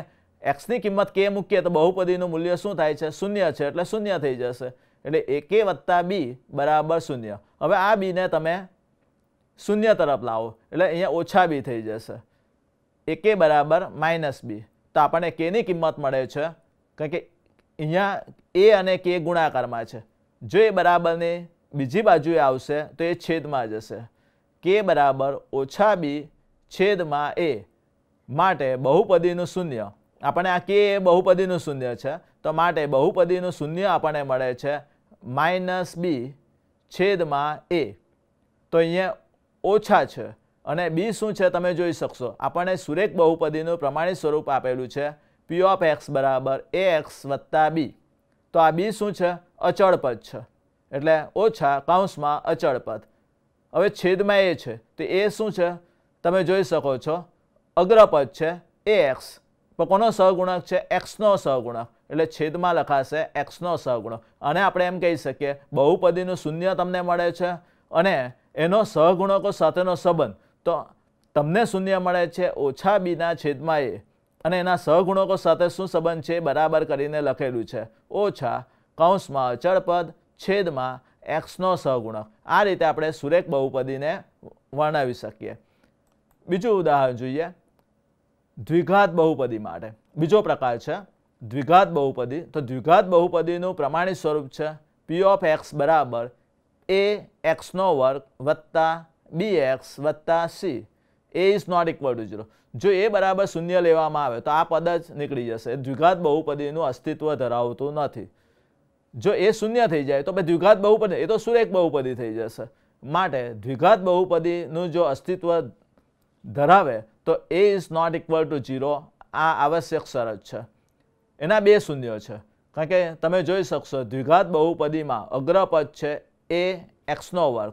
એક્સની કિંમત કે મૂકીએ તો બહુપદીનું મૂલ્ય શું થાય છે શૂન્ય છે એટલે શૂન્ય થઈ જશે એટલે એકે વત્તા બી બરાબર શૂન્ય હવે આ બીને તમે શૂન્ય તરફ લાવો એટલે અહીંયા ઓછા બી થઈ જશે એકે બરાબર માઇનસ બી તો આપણને કેની કિંમત મળે છે કારણ કે અહીંયા એ અને કે ગુણાકારમાં છે જો એ બરાબરને બીજી બાજુએ આવશે તો એ છેદમાં જશે કે બરાબર ઓછા બી છેદમાં એ માટે બહુપદીનું શૂન્ય આપણે આ કે એ બહુપદીનું શૂન્ય છે તો માટે બહુપદીનું શૂન્ય આપણને મળે છે માઇનસ બી છેદમાં એ તો અહીંયા ઓછા છે અને બી શું છે તમે જોઈ શકશો આપણને સુરેખ બહુપદીનું પ્રમાણિત સ્વરૂપ આપેલું છે પી ઓફ એક્સ બરાબર એ એક્સ વત્તા બી તો આ બી શું છે અચળપદ છે એટલે ઓછા કૌંસમાં અચળપદ હવે છેદમાં એ છે તો એ શું છે તમે જોઈ શકો છો અગ્રપદ છે એ એક્સ કોનો સહગુણક છે એક્સનો સહગુણક એટલે છેદમાં લખાશે એક્સનો સહગુણક અને આપણે એમ કહી શકીએ બહુપદીનું શૂન્ય તમને મળે છે અને એનો સહગુણકો સાથેનો સંબંધ તો તમને શૂન્ય મળે છે ઓછા બીના છેદમાં એ અને એના સહગુણકો સાથે શું સંબંધ છે બરાબર કરીને લખેલું છે ઓછા કૌંસમાં અચળપદ છેદમાં એક્સનો સહગુણક આ રીતે આપણે સુરેખ બહુપદીને વર્ણવી શકીએ બીજું ઉદાહરણ જોઈએ દ્વિઘાત બહુપદી માટે બીજો પ્રકાર છે દ્વિઘાત બહુપદી તો દ્વિઘાત બહુપદીનું પ્રમાણિત સ્વરૂપ છે પી ઓફ એક્સ બરાબર એ એક્સનો વર્ગ વત્તા બી એક્સ વત્તા C A is not equal to zero જો એ બરાબર શૂન્ય લેવામાં આવે તો આ પદ જ નીકળી જશે દ્વિઘાત બહુપદીનું અસ્તિત્વ ધરાવતું નથી જો એ શૂન્ય થઈ જાય તો પછી દ્વિઘાત બહુપદી એ તો સુરેખ બહુપદી થઈ જશે માટે દ્વિઘાત બહુપદીનું જો અસ્તિત્વ ધરાવે તો A is not equal to zero આ આવશ્યક શરત છે એના બે શૂન્ય છે કારણ કે તમે જોઈ શકશો દ્વિઘાત બહુપદીમાં અગ્રપદ છે એ એક્સનો વર્ગ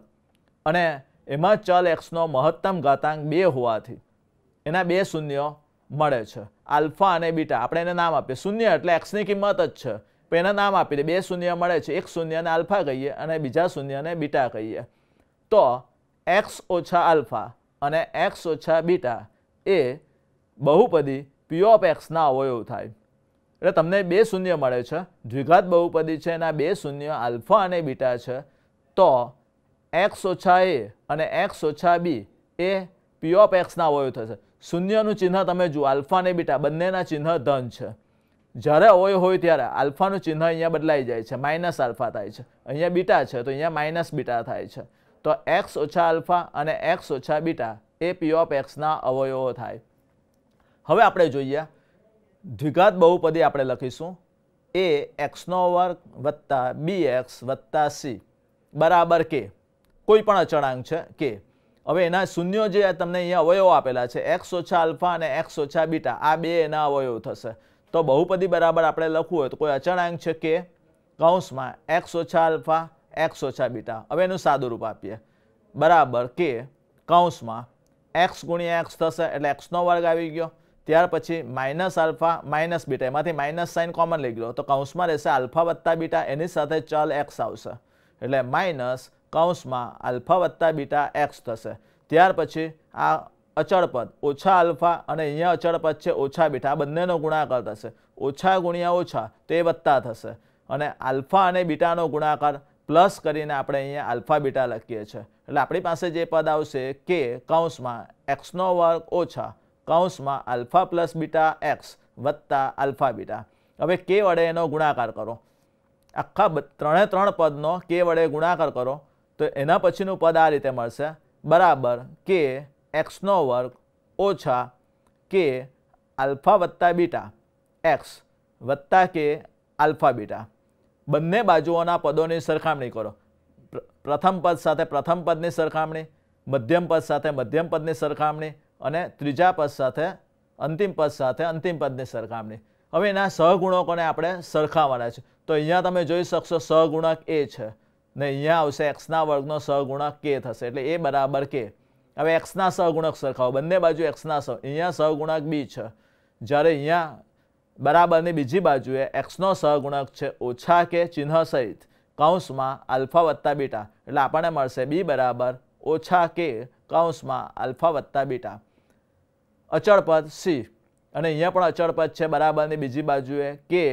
અને એમાં ચલ એક્સનો મહત્તમ ઘાતાંક બે હોવાથી એના બે શૂન્યો મળે છે આલ્ફા અને બીટા આપણે એને નામ આપીએ શૂન્ય એટલે એક્સની કિંમત જ છે તો એને નામ આપી દે બે શૂન્ય મળે છે એક શૂન્યને આલ્ફા કહીએ અને બીજા શૂન્યને બીટા કહીએ તો એક્સ ઓછા આલ્ફા અને એક્સ ઓછા બીટા એ બહુપદી પી ઓફ એક્સના અવયવ થાય એટલે તમને બે શૂન્ય મળે છે દ્વિઘાત બહુપદી છે એના બે શૂન્ય આલ્ફા અને બીટા છે તો એક્સ ઓછા એ અને એક્સ ઓછા બી એ પી ઓફ એક્સના અવયવ થશે શૂન્યનું ચિહ્ન તમે જુઓ આલ્ફા અને બીટા બંનેના ચિહ્ન ધન છે જ્યારે અવયવ હોય ત્યારે આલ્ફાનું ચિહ્ન અહીંયા બદલાઈ જાય છે માઇનસ આલ્ફા થાય છે અહીંયા બીટા છે તો અહીંયા માઇનસ બીટા થાય છે તો એક્સ ઓછા આલ્ફા અને એક્સ ઓછા બીટા એ પી ઓફ એક્સના અવયવો થાય હવે આપણે જોઈએ દ્વિઘાત બહુપદી આપણે લખીશું એ એક્સનો વર્ગ વત્તા બી એક્સ વત્તા સી બરાબર કે કોઈ પણ અચળાંક છે કે હવે એના શૂન્યો જે તમને અહીંયા અવયવો આપેલા છે એક્સ ઓછા આલ્ફા અને એક્સ ઓછા બીટા આ બે એના અવયવો થશે તો બહુપદી બરાબર આપણે લખવું હોય તો કોઈ અચળાંક છે કે કૌંસમાં એક્સ ઓછા આલ્ફા એક્સ ઓછા બીટા હવે એનું સાદું રૂપ આપીએ બરાબર કે કૌંસમાં એક્સ ગુણ્યા એક્સ થશે એટલે એક્સનો વર્ગ આવી ગયો ત્યાર પછી માઇનસ આલ્ફા માઇનસ બીટા એમાંથી માઇનસ સાઇન કોમન લઈ ગયો તો કૌંસમાં રહેશે આલ્ફા વત્તા બીટા એની સાથે ચલ એક્સ આવશે એટલે માઇનસ કૌંસમાં આલ્ફા વત્તા બીટા એક્સ થશે ત્યાર પછી આ અચળપદ ઓછા આલ્ફા અને અહીંયા અચળપદ છે ઓછા બીટા બંનેનો ગુણાકાર થશે ઓછા ગુણ્યા ઓછા તો એ વત્તા થશે અને આલ્ફા અને બીટાનો ગુણાકાર પ્લસ કરીને આપણે અહીંયા આલ્ફા બીટા લખીએ છીએ એટલે આપણી પાસે જે પદ આવશે કે કૌંસમાં એક્સનો વર્ગ ઓછા કૌંસમાં આલ્ફા પ્લસ બીટા એક્સ વત્તા આલ્ફા બીટા હવે કે વડે એનો ગુણાકાર કરો આખા ત્રણે ત્રણ પદનો કે વડે ગુણાકાર કરો તો એના પછીનું પદ આ રીતે મળશે બરાબર કે એક્સનો વર્ગ ઓછા કે આલ્ફા વત્તા બીટા એક્સ વત્તા કે આલ્ફા બીટા બંને બાજુઓના પદોની સરખામણી કરો પ્રથમ પદ સાથે પ્રથમ પદની સરખામણી મધ્યમ પદ સાથે મધ્યમ પદની સરખામણી અને ત્રીજા પદ સાથે અંતિમ પદ સાથે અંતિમ પદની સરખામણી હવે એના સહગુણકોને આપણે સરખાવવાના છે તો અહીંયા તમે જોઈ શકશો સહગુણક એ છે ને અહીંયા આવશે એક્સના વર્ગનો સહગુણક કે થશે એટલે એ બરાબર કે હવે એક્સના સહગુણક સરખાવો બંને બાજુ એક્સના સહ અહીંયા સહગુણક બી છે જ્યારે અહીંયા બરાબરની બીજી બાજુએ એક્સનો સહગુણક છે ઓછા કે ચિહ્ન સહિત કૌંસમાં આલ્ફા વત્તા બીટા એટલે આપણને મળશે બી બરાબર ઓછા કે કૌંસમાં આલ્ફા વત્તા બીટા અચળપદ સી અને અહીંયા પણ અચળપદ છે બરાબરની બીજી બાજુએ કે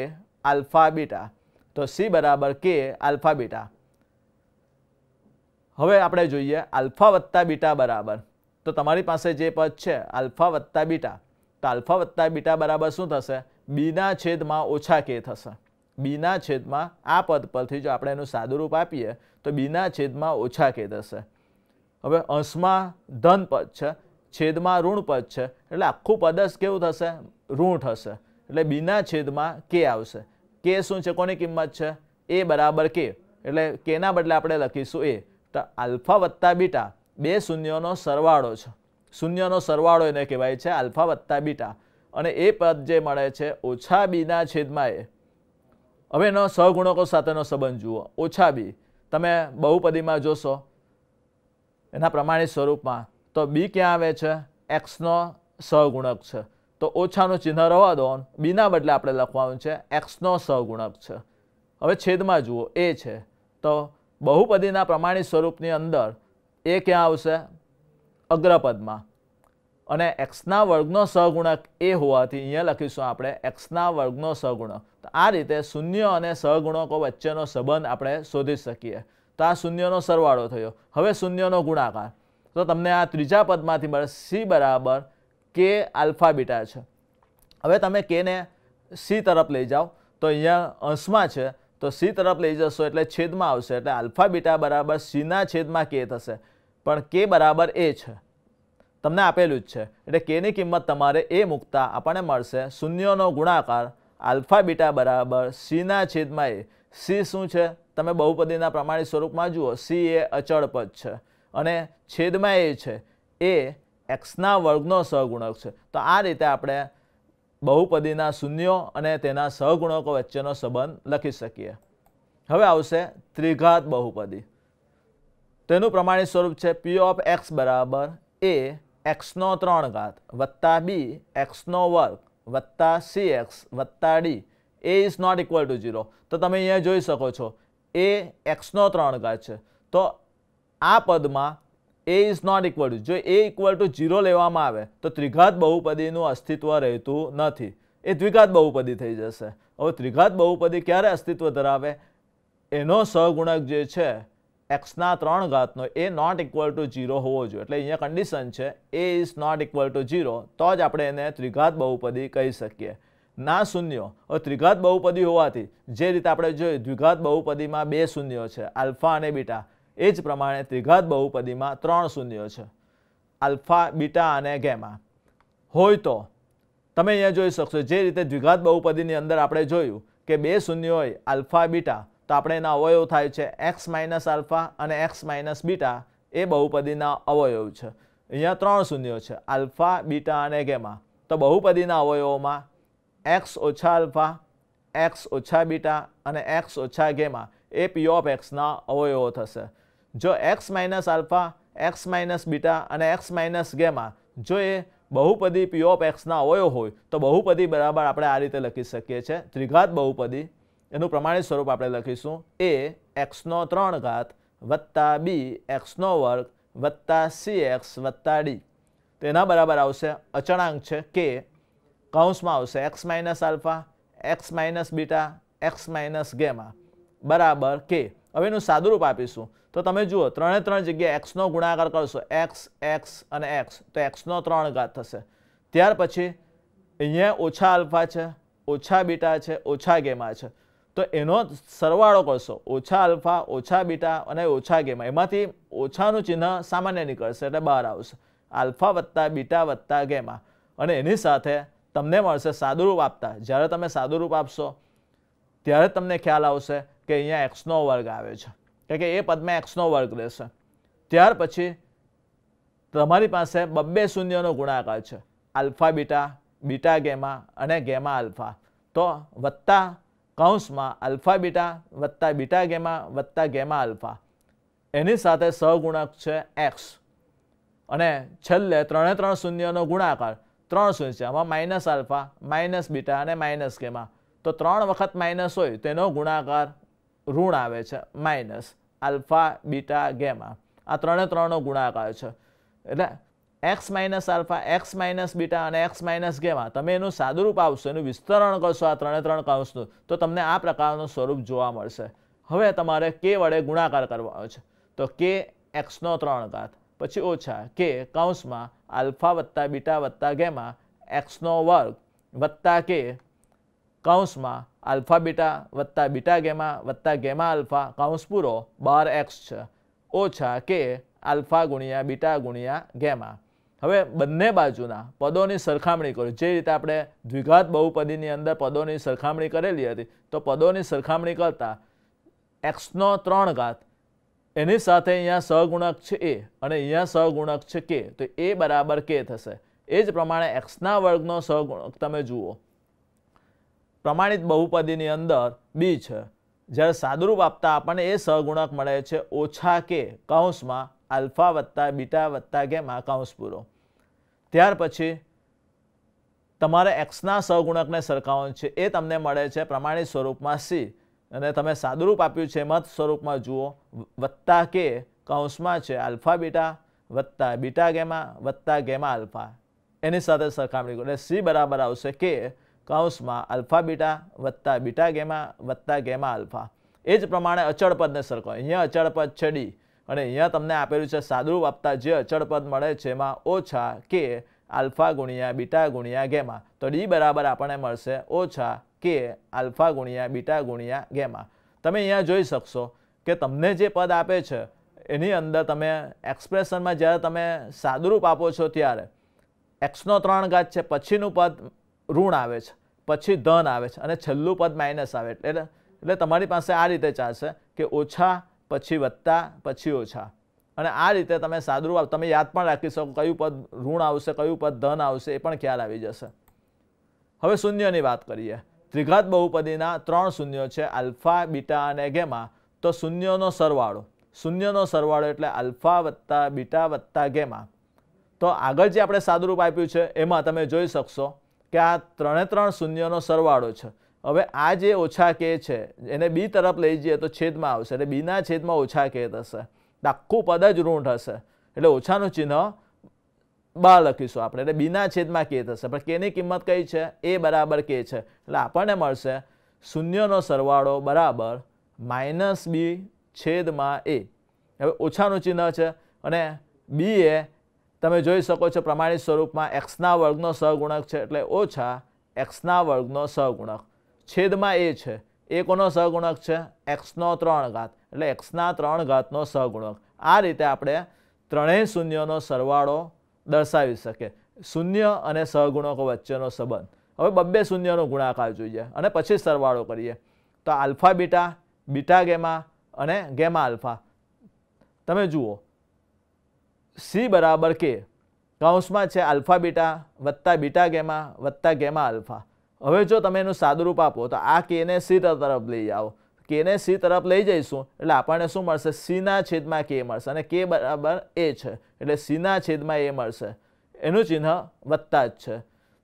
આલ્ફા બીટા તો સી બરાબર કે આલ્ફા બીટા હવે આપણે જોઈએ આલ્ફા વત્તા બીટા બરાબર તો તમારી પાસે જે પદ છે આલ્ફા વત્તા બીટા તો આલ્ફા વત્તા બીટા બરાબર શું થશે બીના છેદમાં ઓછા કે થશે બીના છેદમાં આ પદ પરથી જો આપણે એનું સાદું રૂપ આપીએ તો બીના છેદમાં ઓછા કે થશે હવે અંશમાં ધન પદ છે છેદમાં ઋણ પદ છે એટલે આખું પદ જ કેવું થશે ઋણ થશે એટલે બીના છેદમાં કે આવશે કે શું છે કોની કિંમત છે એ બરાબર કે એટલે કેના બદલે આપણે લખીશું એ તો આલ્ફા વત્તા બીટા બે શૂન્યનો સરવાળો છે શૂન્યનો સરવાળો એને કહેવાય છે આલ્ફા વત્તા બીટા અને એ પદ જે મળે છે ઓછા બીના છેદમાં એ હવે એનો સહગુણકો સાથેનો સંબંધ જુઓ ઓછા બી તમે બહુપદીમાં જોશો એના પ્રમાણિત સ્વરૂપમાં તો બી ક્યાં આવે છે એક્સનો સહગુણક છે તો ઓછાનું ચિહ્ન રવા દો બીના બદલે આપણે લખવાનું છે એક્સનો સહગુણક છે હવે છેદમાં જુઓ એ છે તો બહુપદીના પ્રમાણિત સ્વરૂપની અંદર એ ક્યાં આવશે અગ્રપદમાં અને એક્સના વર્ગનો સહગુણક એ હોવાથી અહીંયા લખીશું આપણે એક્સના વર્ગનો સહગુણક તો આ રીતે શૂન્ય અને સહગુણકો વચ્ચેનો સંબંધ આપણે શોધી શકીએ તો આ શૂન્યનો સરવાળો થયો હવે શૂન્યનો ગુણાકાર તો તમને આ ત્રીજા પદમાંથી મળે સી બરાબર કે આલ્ફાબીટા છે હવે તમે કેને સી તરફ લઈ જાઓ તો અહીંયા અંશમાં છે તો સી તરફ લઈ જશો એટલે છેદમાં આવશે એટલે આલ્ફા બીટા બરાબર સીના છેદમાં કે થશે પણ કે બરાબર એ છે તમને આપેલું જ છે એટલે કેની કિંમત તમારે એ મૂકતા આપણને મળશે શૂન્યનો ગુણાકાર આલ્ફા બીટા બરાબર સીના છેદમાં એ સી શું છે તમે બહુપદીના પ્રમાણિત સ્વરૂપમાં જુઓ સી એ અચળ પદ છે અને છેદમાં એ છે એ એક્સના વર્ગનો સહગુણક છે તો આ રીતે આપણે બહુપદીના શૂન્યો અને તેના સહગુણકો વચ્ચેનો સંબંધ લખી શકીએ હવે આવશે ત્રિઘાત બહુપદી તેનું પ્રમાણિત સ્વરૂપ છે પી ઓફ એક્સ બરાબર એ એક્સનો ત્રણ ઘાત વત્તા બી એક્સનો વર્ગ વત્તા સી એક્સ વત્તા D A is not equal to zero તો તમે અહીંયા જોઈ શકો છો એ એક્સનો ત્રણ ઘાત છે તો આ પદમાં A is not equal to જો એ ઇક્વલ ટુ ઝીરો લેવામાં આવે તો ત્રિઘાત બહુપદીનું અસ્તિત્વ રહેતું નથી એ દ્વિઘાત બહુપદી થઈ જશે હવે ત્રિઘાત બહુપદી ક્યારે અસ્તિત્વ ધરાવે એનો સહગુણક જે છે એક્સના ત્રણ ઘાતનો A not equal to zero હોવો જોઈએ એટલે અહીંયા કન્ડિશન છે એ is not equal to zero તો જ આપણે એને ત્રિઘાત બહુપદી કહી શકીએ ના શૂન્યો હવે ત્રિઘાત બહુપદી હોવાથી જે રીતે આપણે જોઈએ દ્વિઘાત બહુપદીમાં બે શૂન્યો છે આલ્ફા અને બીટા એ જ પ્રમાણે ત્રિઘાત બહુપદીમાં ત્રણ શૂન્યો છે આલ્ફા બીટા અને ગેમા હોય તો તમે અહીંયા જોઈ શકશો જે રીતે દ્વિઘાત બહુપદીની અંદર આપણે જોયું કે બે શૂન્ય હોય આલ્ફા બીટા તો આપણે એના અવયવ થાય છે એક્સ માઇનસ આલ્ફા અને એક્સ માઇનસ બીટા એ બહુપદીના અવયવ છે અહીંયા ત્રણ શૂન્યો છે આલ્ફા બીટા અને ગેમા તો બહુપદીના અવયવોમાં એક્સ ઓછા આલ્ફા એક્સ ઓછા બીટા અને એક્સ ઓછા ગેમા એ પી ઓફ એક્સના અવયવો થશે જો X minus alpha x minus beta અને એક્સ માઇનસ ગેમા જો એ બહુપદી પી ઓફ એક્સના અવયવ હોય તો બહુપદી બરાબર આપણે આ રીતે લખી શકીએ છીએ ત્રિઘાત બહુપદી એનું પ્રમાણિત સ્વરૂપ આપણે લખીશું એ એક્સનો ત્રણ ઘાત વત્તા બી એક્સનો વર્ગ વત્તા સી એક્સ વત્તા ડી તો એના બરાબર આવશે અચળાંક છે કે કૌંસમાં આવશે X minus alpha x minus beta X minus gamma બરાબર કે હવે એનું સાદુરૂપ આપીશું તો તમે જુઓ ત્રણે ત્રણ જગ્યાએ એક્સનો ગુણાકાર કરશો એક્સ એક્સ અને એક્સ તો એક્સનો ત્રણ ઘાત થશે ત્યાર પછી અહીંયા ઓછા આલ્ફા છે ઓછા બીટા છે ઓછા ગેમા છે તો એનો સરવાળો કરશો ઓછા આલ્ફા ઓછા બીટા અને ઓછા ગેમા એમાંથી ઓછાનું ચિહ્ન સામાન્ય નીકળશે એટલે બહાર આવશે આલ્ફા વત્તા બીટા વત્તા ગેમા અને એની સાથે તમને મળશે સાદુરૂપ આપતા જ્યારે તમે સાદુરૂપ આપશો ત્યારે તમને ખ્યાલ આવશે કે અહીંયા એક્સનો વર્ગ આવે છે કે એ પદમાં એક્સનો વર્ગ રહેશે ત્યાર પછી તમારી પાસે બબ્બે શૂન્યનો ગુણાકાર છે આલ્ફા બીટા બીટા ગેમા અને ગેમા આલ્ફા તો વત્તા કૌંસમાં આલ્ફા બીટા વત્તા બીટા ગેમા વત્તા ગેમા આલ્ફા એની સાથે સહગુણક છે એક્સ અને છેલ્લે ત્રણે ત્રણ શૂન્યનો ગુણાકાર ત્રણ શૂન્ય છે આમાં માઇનસ આલ્ફા માઇનસ બીટા અને માઇનસ ગેમા તો ત્રણ વખત માઇનસ હોય તેનો ગુણાકાર ઋણ આવે છે માઇનસ આલ્ફા બીટા ગેમા આ ત્રણે ત્રણનો ગુણાકાર છે એટલે x minus alpha x minus beta અને એક્સ માઇનસ ગેમા તમે એનું સાદુરૂપ આવશો એનું વિસ્તરણ કરશો આ ત્રણે ત્રણ કૌંસનું તો તમને આ પ્રકારનું સ્વરૂપ જોવા મળશે હવે તમારે કે વડે ગુણાકાર કરવાનો છે તો કે એક્સનો ત્રણ ઘાત પછી ઓછા કે કૌંસમાં આલ્ફા વત્તા બીટા વત્તા ગેમા એક્સનો વર્ગ વત્તા કે કૌંસમાં આલ્ફા બીટા વત્તા બીટા ગેમા વત્તા ગેમા આલ્ફા કાઉન્સ પૂરો બાર એક્સ છે ઓછા કે આલ્ફા ગુણ્યા બીટા ગુણ્યા ગેમા હવે બંને બાજુના પદોની સરખામણી કરો જે રીતે આપણે દ્વિઘાત બહુપદીની અંદર પદોની સરખામણી કરેલી હતી તો પદોની સરખામણી કરતાં એક્સનો ત્રણ ઘાત એની સાથે અહીંયા સહગુણક છે એ અને અહીંયા સહગુણક છે કે તો એ બરાબર કે થશે એ જ પ્રમાણે એક્સના વર્ગનો સહગુણક તમે જુઓ પ્રમાણિત બહુપદીની અંદર બી છે જ્યારે સાદુરૂપ આપતા આપણને એ સહગુણક મળે છે ઓછા કે કૌંસમાં આલ્ફા વત્તા બીટા વત્તા ગેમા કૌંસ પૂરો ત્યાર પછી તમારે એક્સના સહગુણકને સરખાવવાનું છે એ તમને મળે છે પ્રમાણિત સ્વરૂપમાં સી અને તમે સાદુરૂપ આપ્યું છે મત સ્વરૂપમાં જુઓ વત્તા કે કૌંસમાં છે આલ્ફા બીટા વત્તા બીટા ગેમા વત્તા ગેમા આલ્ફા એની સાથે સરખામણી કરો એટલે સી બરાબર આવશે કે કૌંસમાં આલ્ફા બીટા વત્તા બીટા ગેમા વત્તા ગેમા આલ્ફા એ જ પ્રમાણે અચળપદને પદને સરખો અહીંયા અચળપદ પદ છે ડી અને અહીંયા તમને આપેલું છે સાદુરૂપ આપતા જે અચળપદ મળે છે એમાં ઓછા કે આલ્ફા ગુણ્યા બીટા ગુણ્યા ગેમા તો ડી બરાબર આપણને મળશે ઓછા કે આલ્ફા ગુણ્યા બીટા ગુણ્યા ગેમા તમે અહીંયા જોઈ શકશો કે તમને જે પદ આપે છે એની અંદર તમે એક્સપ્રેશનમાં જ્યારે તમે સાદુરૂપ આપો છો ત્યારે એક્સનો ત્રણ ઘાત છે પછીનું પદ ઋણ આવે છે પછી ધન આવે છે અને છેલ્લું પદ માઇનસ આવે એટલે એટલે તમારી પાસે આ રીતે ચાલશે કે ઓછા પછી વત્તા પછી ઓછા અને આ રીતે તમે સાદું તમે યાદ પણ રાખી શકો કયું પદ ઋણ આવશે કયું પદ ધન આવશે એ પણ ખ્યાલ આવી જશે હવે શૂન્યની વાત કરીએ ત્રિઘાત બહુપદીના ત્રણ શૂન્યો છે આલ્ફા બીટા અને ગેમા તો શૂન્યનો સરવાળો શૂન્યનો સરવાળો એટલે આલ્ફા વત્તા બીટા વત્તા ગેમા તો આગળ જે આપણે સાદુરૂપ આપ્યું છે એમાં તમે જોઈ શકશો કે આ ત્રણે ત્રણ શૂન્યનો સરવાળો છે હવે આ જે ઓછા કે છે એને બી તરફ લઈ જઈએ તો છેદમાં આવશે એટલે બીના છેદમાં ઓછા કે થશે આખું પદ જ ઋણ થશે એટલે ઓછાનું ચિહ્ન બા લખીશું આપણે એટલે બીના છેદમાં કે થશે પણ કેની કિંમત કઈ છે એ બરાબર કે છે એટલે આપણને મળશે શૂન્યનો સરવાળો બરાબર માઇનસ બી છેદમાં એ હવે ઓછાનું ચિહ્ન છે અને બી એ તમે જોઈ શકો છો પ્રમાણિત સ્વરૂપમાં એક્સના વર્ગનો સહગુણક છે એટલે ઓછા એક્સના વર્ગનો સહગુણક છેદમાં એ છે એ કોનો સહગુણક છે એક્સનો ત્રણ ઘાત એટલે એક્સના ત્રણ ઘાતનો સહગુણક આ રીતે આપણે ત્રણેય શૂન્યનો સરવાળો દર્શાવી શકે શૂન્ય અને સહગુણકો વચ્ચેનો સંબંધ હવે બબ્બે શૂન્યનો ગુણાકાર જોઈએ અને પછી સરવાળો કરીએ તો આલ્ફા બીટા બીટા ગેમા અને ગેમા આલ્ફા તમે જુઓ સી બરાબર કે કૌંસમાં છે આલ્ફા બીટા વત્તા બીટા ગેમા વત્તા ગેમા આલ્ફા હવે જો તમે એનું સાદુરૂપ આપો તો આ કેને સી તરફ લઈ જાઓ કેને સી તરફ લઈ જઈશું એટલે આપણને શું મળશે સીના છેદમાં કે મળશે અને કે બરાબર એ છે એટલે સીના છેદમાં એ મળશે એનું ચિહ્ન વત્તા જ છે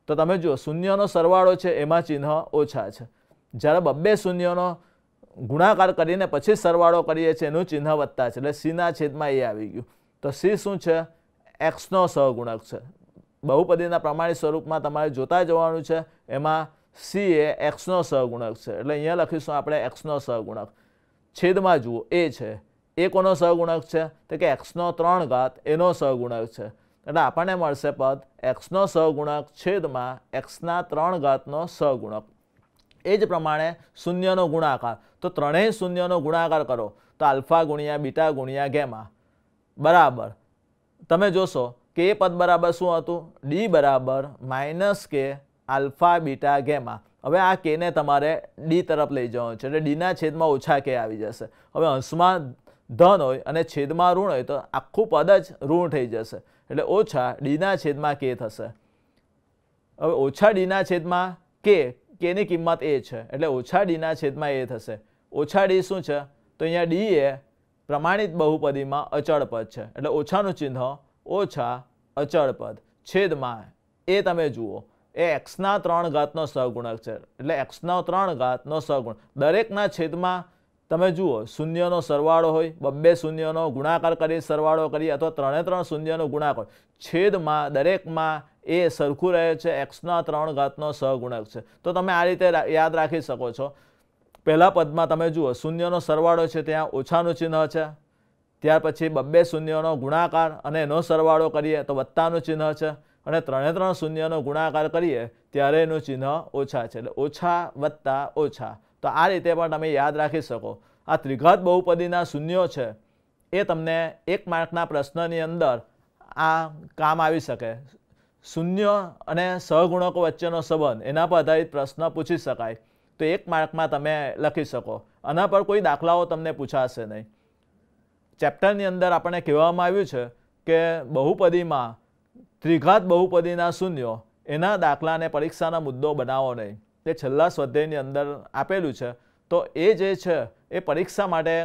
તો તમે જુઓ શૂન્યનો સરવાળો છે એમાં ચિહ્ન ઓછા છે જ્યારે બબ્બે શૂન્યનો ગુણાકાર કરીને પછી સરવાળો કરીએ છીએ એનું ચિહ્ન વત્તા છે એટલે સીના છેદમાં એ આવી ગયું તો સી શું છે એક્સનો સહગુણક છે બહુપદીના પ્રમાણિત સ્વરૂપમાં તમારે જોતા જવાનું છે એમાં સી એ એક્સનો સહગુણક છે એટલે અહીંયા લખીશું આપણે એક્સનો સહગુણક છેદમાં જુઓ એ છે એ કોનો સહગુણક છે તો કે એક્સનો ત્રણ ઘાત એનો સહગુણક છે એટલે આપણને મળશે પદ એક્સનો સહગુણક છેદમાં એક્સના ત્રણ ઘાતનો સહગુણક એ જ પ્રમાણે શૂન્યનો ગુણાકાર તો ત્રણેય શૂન્યનો ગુણાકાર કરો તો આલ્ફા ગુણ્યા બીટા ગુણ્યા ગેમા બરાબર તમે જોશો કે એ પદ બરાબર શું હતું ડી બરાબર માઇનસ કે આલ્ફા બીટા ગેમા હવે આ કેને તમારે ડી તરફ લઈ જવાનું છે એટલે ડીના છેદમાં ઓછા કે આવી જશે હવે અંશમાં ધન હોય અને છેદમાં ઋણ હોય તો આખું પદ જ ઋણ થઈ જશે એટલે ઓછા ડીના છેદમાં કે થશે હવે ઓછા ડીના છેદમાં કે કેની કિંમત એ છે એટલે ઓછા ડીના છેદમાં એ થશે ઓછા ડી શું છે તો અહીંયા ડી એ પ્રમાણિત બહુપદીમાં અચળ પદ છે એટલે ઓછાનું ચિહ્ન ઓછા અચળ પદ છેદમાં એ તમે જુઓ એ એક્સના ત્રણ ઘાતનો સહગુણક છે એટલે એક્સનો ત્રણ ઘાતનો સહગુણ દરેકના છેદમાં તમે જુઓ શૂન્યનો સરવાળો હોય બબ્બે શૂન્યનો ગુણાકાર કરી સરવાળો કરી અથવા ત્રણે ત્રણ શૂન્યનો ગુણાકાર છેદમાં દરેકમાં એ સરખું રહે છે એક્સના ત્રણ ઘાતનો સહગુણક છે તો તમે આ રીતે યાદ રાખી શકો છો પહેલાં પદમાં તમે જુઓ શૂન્યનો સરવાળો છે ત્યાં ઓછાનું ચિહ્ન છે ત્યાર પછી બબ્બે શૂન્યનો ગુણાકાર અને એનો સરવાળો કરીએ તો વત્તાનું ચિહ્ન છે અને ત્રણે ત્રણ શૂન્યનો ગુણાકાર કરીએ ત્યારે એનું ચિહ્ન ઓછા છે એટલે ઓછા વત્તા ઓછા તો આ રીતે પણ તમે યાદ રાખી શકો આ ત્રિઘાત બહુપદીના શૂન્યો છે એ તમને એક માર્કના પ્રશ્નની અંદર આ કામ આવી શકે શૂન્ય અને સહગુણકો વચ્ચેનો સંબંધ એના પર આધારિત પ્રશ્ન પૂછી શકાય તો એક માર્કમાં તમે લખી શકો આના પર કોઈ દાખલાઓ તમને પૂછાશે નહીં ચેપ્ટરની અંદર આપણે કહેવામાં આવ્યું છે કે બહુપદીમાં ત્રિઘાત બહુપદીના શૂન્યો એના દાખલાને પરીક્ષાના મુદ્દો બનાવો નહીં તે છેલ્લા સ્વાધ્યાયની અંદર આપેલું છે તો એ જે છે એ પરીક્ષા માટે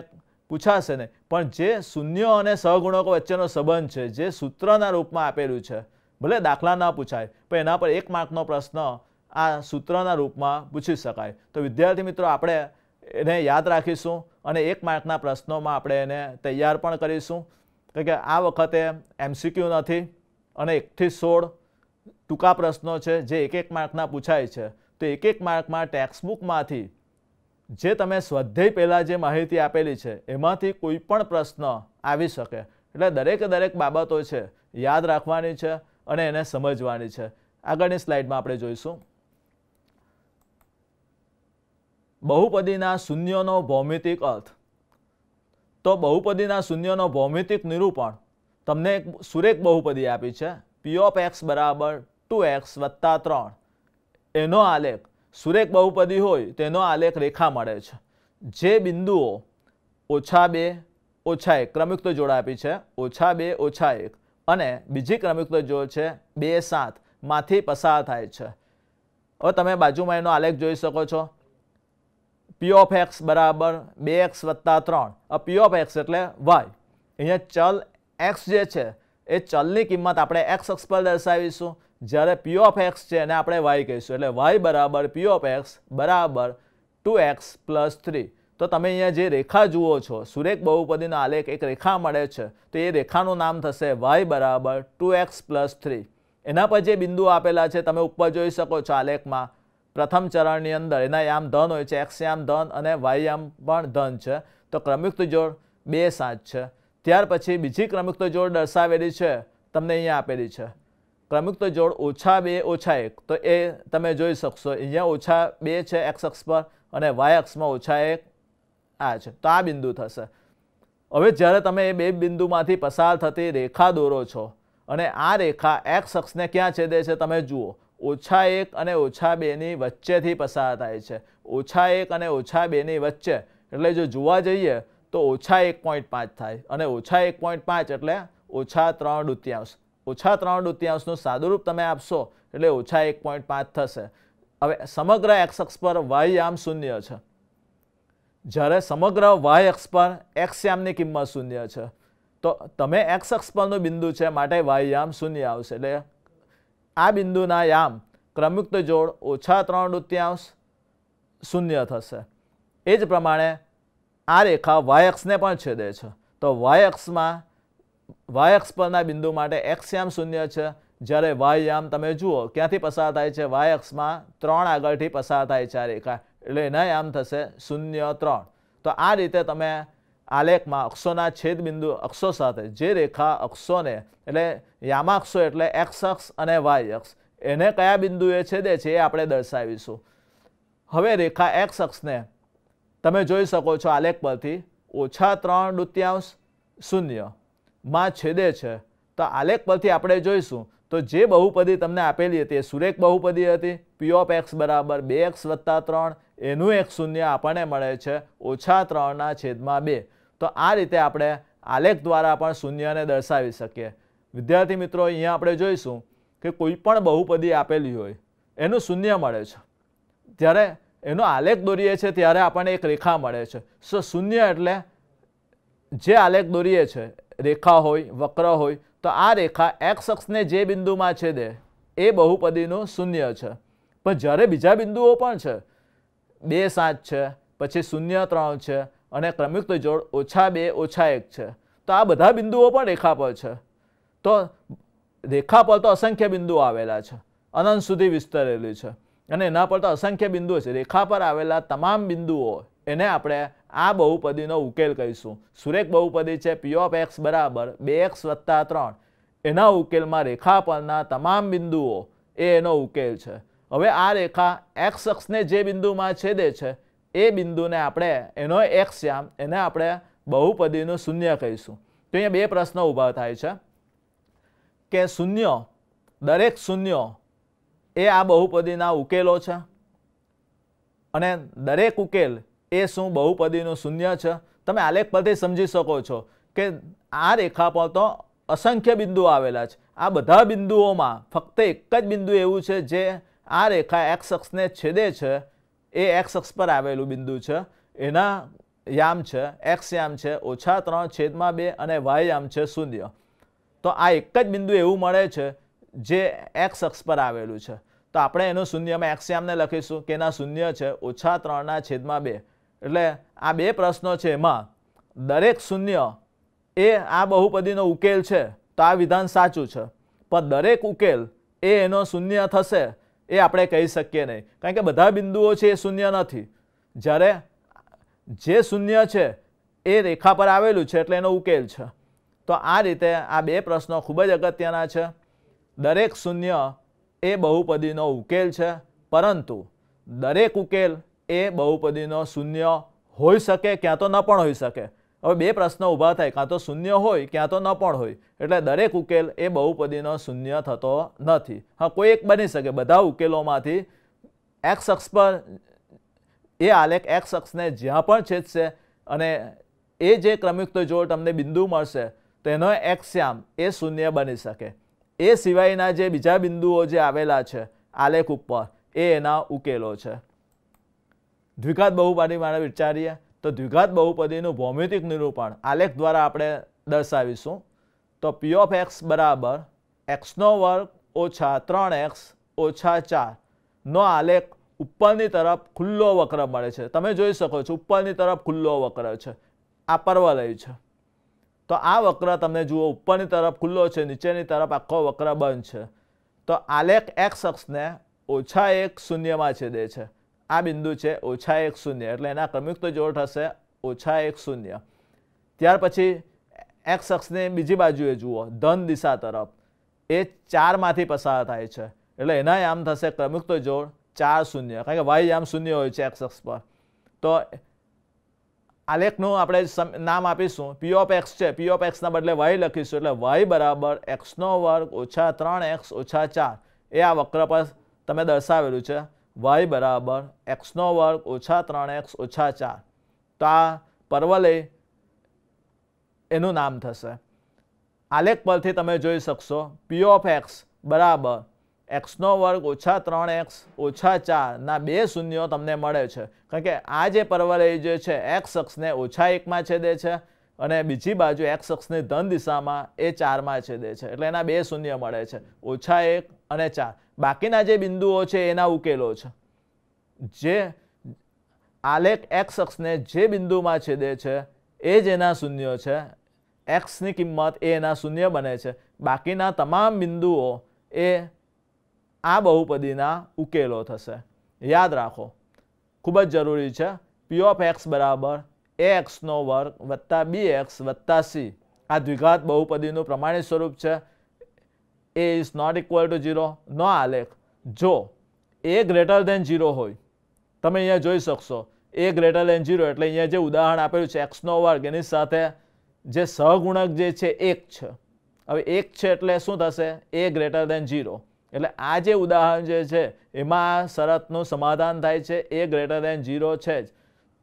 પૂછાશે નહીં પણ જે શૂન્યો અને સહગુણકો વચ્ચેનો સંબંધ છે જે સૂત્રના રૂપમાં આપેલું છે ભલે દાખલા ન પૂછાય પણ એના પર એક માર્કનો પ્રશ્ન આ સૂત્રના રૂપમાં પૂછી શકાય તો વિદ્યાર્થી મિત્રો આપણે એને યાદ રાખીશું અને એક માર્કના પ્રશ્નોમાં આપણે એને તૈયાર પણ કરીશું કે આ વખતે એમસીક્યુ નથી અને એકથી સોળ ટૂંકા પ્રશ્નો છે જે એક એક માર્કના પૂછાય છે તો એક એક માર્કમાં ટેક્સ્ટબુકમાંથી જે તમે સ્વાધ્યાય પહેલાં જે માહિતી આપેલી છે એમાંથી કોઈ પણ પ્રશ્ન આવી શકે એટલે દરેક દરેક બાબતો છે યાદ રાખવાની છે અને એને સમજવાની છે આગળની સ્લાઇડમાં આપણે જોઈશું બહુપદીના શૂન્યનો ભૌમિતિક અર્થ તો બહુપદીના શૂન્યનો ભૌમિતિક નિરૂપણ તમને એક સુરેખ બહુપદી આપી છે પી ઓફ એક્સ બરાબર ટુ એક્સ વત્તા ત્રણ એનો આલેખ સુરેખ બહુપદી હોય તેનો આલેખ રેખા મળે છે જે બિંદુઓ ઓછા બે ઓછા એક ક્રમયુક્ત જોડ આપી છે ઓછા બે ઓછા એક અને બીજી ક્રમયુક્ત જોડ છે બે સાત માંથી પસાર થાય છે હવે તમે બાજુમાં એનો આલેખ જોઈ શકો છો પી ઓફ એક્સ બરાબર બે એક્સ વત્તા ત્રણ આ પી ઓફ એક્સ એટલે વાય અહીંયા ચલ એક્સ જે છે એ ચલની કિંમત આપણે એક્સ અક્ષ પર દર્શાવીશું જ્યારે પી ઓફ એક્સ છે એને આપણે વાય કહીશું એટલે વાય બરાબર પી ઓફ એક્સ બરાબર ટુ એક્સ પ્લસ થ્રી તો તમે અહીંયા જે રેખા જુઓ છો સુરેખ બહુપદીનો આલેખ એક રેખા મળે છે તો એ રેખાનું નામ થશે વાય બરાબર ટુ એક્સ પ્લસ થ્રી એના પર જે બિંદુ આપેલા છે તમે ઉપર જોઈ શકો છો આલેખમાં પ્રથમ ચરણની અંદર એના યામ ધન હોય છે એક્સ ધન અને વાય યામ પણ ધન છે તો ક્રમયુક્ત જોડ બે સાત છે ત્યાર પછી બીજી ક્રમયુક્ત જોડ દર્શાવેલી છે તમને અહીંયા આપેલી છે ક્રમયુક્ત જોડ ઓછા બે ઓછા એક તો એ તમે જોઈ શકશો અહીંયા ઓછા બે છે એક્સ અક્ષ પર અને વાય અક્ષમાં ઓછા એક આ છે તો આ બિંદુ થશે હવે જ્યારે તમે એ બે બિંદુમાંથી પસાર થતી રેખા દોરો છો અને આ રેખા એક્સ અક્ષને ક્યાં છેદે છે તમે જુઓ ઓછા એક અને ઓછા બેની વચ્ચેથી પસાર થાય છે ઓછા એક અને ઓછા બેની વચ્ચે એટલે જો જોવા જઈએ તો ઓછા એક પોઈન્ટ પાંચ થાય અને ઓછા એક પોઈન્ટ પાંચ એટલે ઓછા ત્રણ દૃત્યાંશ ઓછા ત્રણ દૃત્યાંશનું સાદુરૂપ તમે આપશો એટલે ઓછા એક પોઈન્ટ પાંચ થશે હવે સમગ્ર એક્સ પર વાય આમ શૂન્ય છે જ્યારે સમગ્ર વાય એક્સ પર એક્સ યામની કિંમત શૂન્ય છે તો તમે એક્સ અક્ષ પરનું બિંદુ છે માટે વાય આમ શૂન્ય આવશે એટલે આ બિંદુના યામ ક્રમયુક્ત જોડ ઓછા ત્રણ દૃત્યાંશ શૂન્ય થશે એ જ પ્રમાણે આ રેખા વાયક્સને પણ છેદે છે તો વાયક્સમાં વાયક્સ પરના બિંદુ માટે એક્સ યામ શૂન્ય છે જ્યારે વાય તમે જુઓ ક્યાંથી પસાર થાય છે વાયક્સમાં ત્રણ આગળથી પસાર થાય છે આ રેખા એટલે એના યામ થશે શૂન્ય ત્રણ તો આ રીતે તમે આલેખમાં અક્ષોના છેદબિંદુ અક્ષો સાથે જે રેખા અક્ષોને એટલે યામાક્ષો એટલે એક્સ અક્ષ અને વાય અક્ષ એને કયા બિંદુએ છેદે છે એ આપણે દર્શાવીશું હવે રેખા એક્સ અક્ષને તમે જોઈ શકો છો આલેખ પરથી ઓછા ત્રણ દૃત્યાંશ શૂન્યમાં છેદે છે તો આલેખ પરથી આપણે જોઈશું તો જે બહુપદી તમને આપેલી હતી એ સુરેખ બહુપદી હતી પી ઓફ એક્સ બરાબર બે એક્સ વત્તા ત્રણ એનું એક શૂન્ય આપણને મળે છે ઓછા ત્રણના છેદમાં બે તો આ રીતે આપણે આલેખ દ્વારા પણ શૂન્યને દર્શાવી શકીએ વિદ્યાર્થી મિત્રો અહીંયા આપણે જોઈશું કે કોઈ પણ બહુપદી આપેલી હોય એનું શૂન્ય મળે છે જ્યારે એનો આલેખ દોરીએ છીએ ત્યારે આપણને એક રેખા મળે છે સો શૂન્ય એટલે જે આલેખ દોરીએ છે રેખા હોય વક્ર હોય તો આ રેખા એક્સ અક્ષને જે બિંદુમાં છે દે એ બહુપદીનું શૂન્ય છે પણ જ્યારે બીજા બિંદુઓ પણ છે બે સાત છે પછી શૂન્ય ત્રણ છે અને ક્રમયુક્ત જોડ ઓછા બે ઓછા એક છે તો આ બધા બિંદુઓ પણ રેખા પર છે તો રેખા પર તો અસંખ્ય બિંદુઓ આવેલા છે અનંત સુધી વિસ્તરેલી છે અને એના પર તો અસંખ્ય બિંદુઓ છે રેખા પર આવેલા તમામ બિંદુઓ એને આપણે આ બહુપદીનો ઉકેલ કહીશું સુરેખ બહુપદી છે પી ઓફ એક્સ બરાબર બે એક્સ વત્તા ત્રણ એના ઉકેલમાં રેખા પરના તમામ બિંદુઓ એ એનો ઉકેલ છે હવે આ રેખા એક્સ અક્ષને જે બિંદુમાં છેદે છે એ બિંદુને આપણે એનો એક્સ શ્યામ એને આપણે બહુપદીનું શૂન્ય કહીશું તો અહીંયા બે પ્રશ્નો ઊભા થાય છે કે શૂન્ય દરેક શૂન્ય એ આ બહુપદીના ઉકેલો છે અને દરેક ઉકેલ એ શું બહુપદીનું શૂન્ય છે તમે આલેખ પરથી સમજી શકો છો કે આ રેખા પર તો અસંખ્ય બિંદુ આવેલા છે આ બધા બિંદુઓમાં ફક્ત એક જ બિંદુ એવું છે જે આ રેખા એક્સ અક્ષને છેદે છે એ એક્સ અક્ષ પર આવેલું બિંદુ છે એના યામ છે એક્સ યામ છે ઓછા ત્રણ છેદમાં બે અને વાય યામ છે શૂન્ય તો આ એક જ બિંદુ એવું મળે છે જે એક્સ અક્ષ પર આવેલું છે તો આપણે એનું શૂન્યમાં એક્સ યામને લખીશું કે એના શૂન્ય છે ઓછા ત્રણના છેદમાં બે એટલે આ બે પ્રશ્નો છે એમાં દરેક શૂન્ય એ આ બહુપદીનો ઉકેલ છે તો આ વિધાન સાચું છે પણ દરેક ઉકેલ એ એનો શૂન્ય થશે એ આપણે કહી શકીએ નહીં કારણ કે બધા બિંદુઓ છે એ શૂન્ય નથી જ્યારે જે શૂન્ય છે એ રેખા પર આવેલું છે એટલે એનો ઉકેલ છે તો આ રીતે આ બે પ્રશ્નો ખૂબ જ અગત્યના છે દરેક શૂન્ય એ બહુપદીનો ઉકેલ છે પરંતુ દરેક ઉકેલ એ બહુપદીનો શૂન્ય હોઈ શકે ક્યાં તો ન પણ હોઈ શકે હવે બે પ્રશ્નો ઊભા થાય કાં તો શૂન્ય હોય ક્યાં તો ન પણ હોય એટલે દરેક ઉકેલ એ બહુપદીનો શૂન્ય થતો નથી હા કોઈ એક બની શકે બધા ઉકેલોમાંથી એક્સ અક્ષ પર એ આલેખ એક્સ અક્ષને જ્યાં પણ છેદશે અને એ જે ક્રમયુક્ત જો તમને બિંદુ મળશે તેનો એક્સ્યામ એ શૂન્ય બની શકે એ સિવાયના જે બીજા બિંદુઓ જે આવેલા છે આલેખ ઉપર એ એના ઉકેલો છે દ્વિઘાત બહુપાટી મારે વિચારીએ તો દ્વિઘાત બહુપદીનું ભૌમિતિક નિરૂપણ આલેખ દ્વારા આપણે દર્શાવીશું તો પી ઓફ એક્સ બરાબર એક્સનો વર્ગ ઓછા ત્રણ એક્સ ઓછા ચારનો આલેખ ઉપરની તરફ ખુલ્લો વક્ર મળે છે તમે જોઈ શકો છો ઉપરની તરફ ખુલ્લો વક્ર છે આ પર્વલય છે તો આ વક્ર તમને જુઓ ઉપરની તરફ ખુલ્લો છે નીચેની તરફ આખો વક્ર બંધ છે તો આલેખ એક્સ અક્ષને ઓછા એક શૂન્યમાં છેદે છે આ બિંદુ છે ઓછા એક શૂન્ય એટલે એના ક્રમિક જોડ થશે ઓછા એક શૂન્ય ત્યાર પછી એક અક્ષને બીજી બાજુએ જુઓ ધન દિશા તરફ એ ચારમાંથી પસાર થાય છે એટલે એના આમ થશે ક્રમિક જોડ ચાર શૂન્ય કારણ કે વાય આમ શૂન્ય હોય છે એક અક્ષ પર તો આલેખનું આપણે નામ આપીશું પી ઓફ એક્સ છે પી ઓફ એક્સના બદલે વાય લખીશું એટલે વાય બરાબર એક્સનો વર્ગ ઓછા ત્રણ એક્સ ઓછા ચાર એ આ વક્ર પર તમે દર્શાવેલું છે વાય બરાબર એક્સનો વર્ગ ઓછા ત્રણ એક્સ ઓછા ચાર તો આ પરવલે એનું નામ થશે આલેખ પરથી તમે જોઈ શકશો પી ઓફ એક્સ બરાબર એક્સનો વર્ગ ઓછા ત્રણ એક્સ ઓછા ચારના બે શૂન્યો તમને મળે છે કારણ કે આ જે પરવલય જે છે એક્સ અક્ષને ઓછા એકમાં છેદે છે અને બીજી બાજુ એક્સ અક્ષને ધન દિશામાં એ ચારમાં છેદે છે એટલે એના બે શૂન્ય મળે છે ઓછા એક અને ચાર બાકીના જે બિંદુઓ છે એના ઉકેલો છે જે આલેખ એક્સ અક્ષને જે બિંદુમાં છેદે છે એ જ એના શૂન્ય છે એક્સની કિંમત એ એના શૂન્ય બને છે બાકીના તમામ બિંદુઓ એ આ બહુપદીના ઉકેલો થશે યાદ રાખો ખૂબ જ જરૂરી છે પી ઓફ એક્સ બરાબર એ એક્સનો વર્ગ વત્તા બી એક્સ વત્તા સી આ દ્વિઘાત બહુપદીનું પ્રમાણિત સ્વરૂપ છે એ is not equal to zero નો આલેખ જો એ ગ્રેટર દેન ઝીરો હોય તમે અહીંયા જોઈ શકશો એ ગ્રેટર દેન ઝીરો એટલે અહીંયા જે ઉદાહરણ આપેલું છે એક્સનો વર્ગ એની સાથે જે સહગુણક જે છે એક છે હવે એક છે એટલે શું થશે એ ગ્રેટર દેન ઝીરો એટલે આ જે ઉદાહરણ જે છે એમાં શરતનું સમાધાન થાય છે એ ગ્રેટર દેન ઝીરો છે જ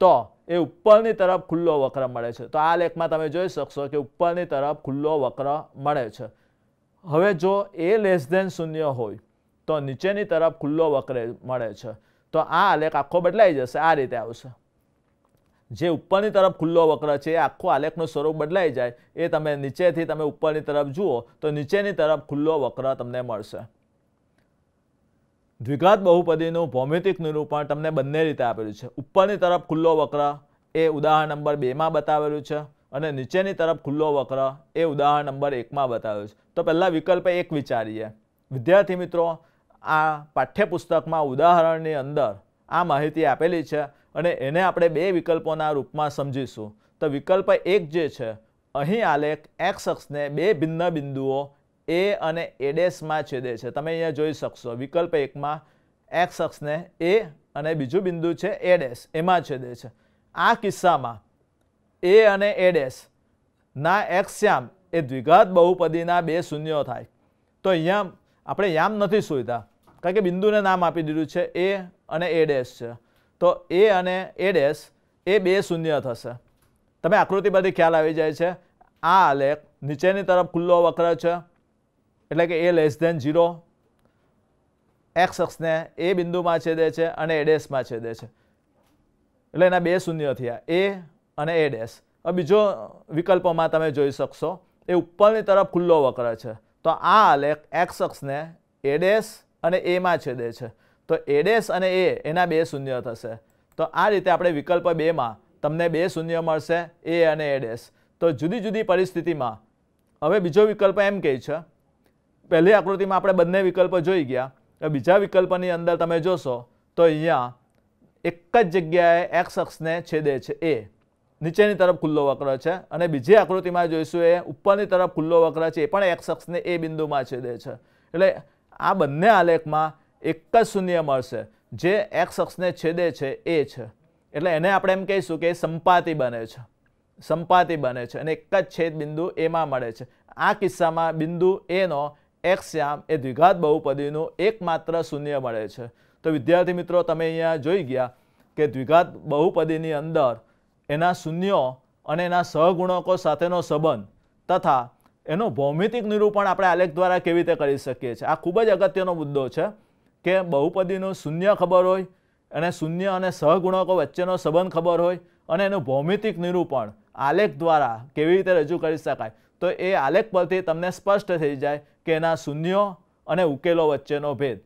તો એ ઉપરની તરફ ખુલ્લો વક્ર મળે છે તો આ લેખમાં તમે જોઈ શકશો કે ઉપરની તરફ ખુલ્લો વક્ર મળે છે હવે જો એ લેસ દેન શૂન્ય હોય તો નીચેની તરફ ખુલ્લો વક્રે મળે છે તો આ આલેખ આખો બદલાઈ જશે આ રીતે આવશે જે ઉપરની તરફ ખુલ્લો વક્ર છે એ આખો આલેખનું સ્વરૂપ બદલાઈ જાય એ તમે નીચેથી તમે ઉપરની તરફ જુઓ તો નીચેની તરફ ખુલ્લો વક્ર તમને મળશે દ્વિઘાત બહુપદીનું ભૌમિતિક નિરૂપણ તમને બંને રીતે આપેલું છે ઉપરની તરફ ખુલ્લો વક્ર એ ઉદાહરણ નંબર બેમાં બતાવેલું છે અને નીચેની તરફ ખુલ્લો વક્ર એ ઉદાહરણ નંબર એકમાં બતાવ્યો છે તો પહેલાં વિકલ્પ એક વિચારીએ વિદ્યાર્થી મિત્રો આ પાઠ્યપુસ્તકમાં ઉદાહરણની અંદર આ માહિતી આપેલી છે અને એને આપણે બે વિકલ્પોના રૂપમાં સમજીશું તો વિકલ્પ એક જે છે અહીં આલેખ એક્સ અક્ષને બે ભિન્ન બિંદુઓ એ અને એડેસમાં છેદે છે તમે અહીંયા જોઈ શકશો વિકલ્પ એકમાં એક્સ અક્ષને એ અને બીજું બિંદુ છે એડેસ એમાં છેદે છે આ કિસ્સામાં એ અને એ ડેશ ના એક્સ શ્યામ એ દ્વિઘાત બહુપદીના બે શૂન્યો થાય તો અહીંયા આપણે યામ નથી શોધતા કારણ કે બિંદુને નામ આપી દીધું છે એ અને એ ડેશ છે તો એ અને એ ડેશ એ બે શૂન્ય થશે તમે આકૃતિ બધી ખ્યાલ આવી જાય છે આ આલેખ નીચેની તરફ ખુલ્લો વક્ર છે એટલે કે એ લેસ ધેન ઝીરો એક્સ અક્ષને એ બિંદુમાં છેદે છે અને એ ડેશમાં છેદે છે એટલે એના બે શૂન્ય થયા એ અને એ ડેશ હવે બીજો વિકલ્પમાં તમે જોઈ શકશો એ ઉપરની તરફ ખુલ્લો વક્ર છે તો આ આલેખ એક્સ અક્ષને એ ડેશ અને એમાં છેદે છે તો એ ડેશ અને એ એના બે શૂન્ય થશે તો આ રીતે આપણે વિકલ્પ બેમાં તમને બે શૂન્ય મળશે એ અને એ ડેશ તો જુદી જુદી પરિસ્થિતિમાં હવે બીજો વિકલ્પ એમ કહે છે પહેલી આકૃતિમાં આપણે બંને વિકલ્પ જોઈ ગયા બીજા વિકલ્પની અંદર તમે જોશો તો અહીંયા એક જ જગ્યાએ એક્સ અક્ષને છેદે છે એ નીચેની તરફ ખુલ્લો વક્ર છે અને બીજી આકૃતિમાં જોઈશું એ ઉપરની તરફ ખુલ્લો વક્ર છે એ પણ એક્સ અક્ષને એ બિંદુમાં છેદે છે એટલે આ બંને આલેખમાં એક જ શૂન્ય મળશે જે એક્સ અક્ષને છેદે છે એ છે એટલે એને આપણે એમ કહીશું કે સંપાતિ બને છે સંપાતિ બને છે અને એક જ છેદ બિંદુ એમાં મળે છે આ કિસ્સામાં બિંદુ એનો એક્સ શ્યામ એ દ્વિઘાત બહુપદીનું એકમાત્ર શૂન્ય મળે છે તો વિદ્યાર્થી મિત્રો તમે અહીંયા જોઈ ગયા કે દ્વિઘાત બહુપદીની અંદર એના શૂન્યો અને એના સહગુણકો સાથેનો સંબંધ તથા એનો ભૌમિતિક નિરૂપણ આપણે આલેખ દ્વારા કેવી રીતે કરી શકીએ છીએ આ ખૂબ જ અગત્યનો મુદ્દો છે કે બહુપદીનું શૂન્ય ખબર હોય અને શૂન્ય અને સહગુણકો વચ્ચેનો સંબંધ ખબર હોય અને એનું ભૌમિતિક નિરૂપણ આલેખ દ્વારા કેવી રીતે રજૂ કરી શકાય તો એ આલેખ પરથી તમને સ્પષ્ટ થઈ જાય કે એના શૂન્યો અને ઉકેલો વચ્ચેનો ભેદ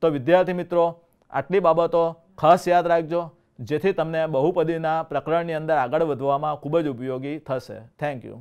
તો વિદ્યાર્થી મિત્રો આટલી બાબતો ખાસ યાદ રાખજો જેથી તમને બહુપદીના પ્રકરણની અંદર આગળ વધવામાં ખૂબ જ ઉપયોગી થશે થેન્ક યુ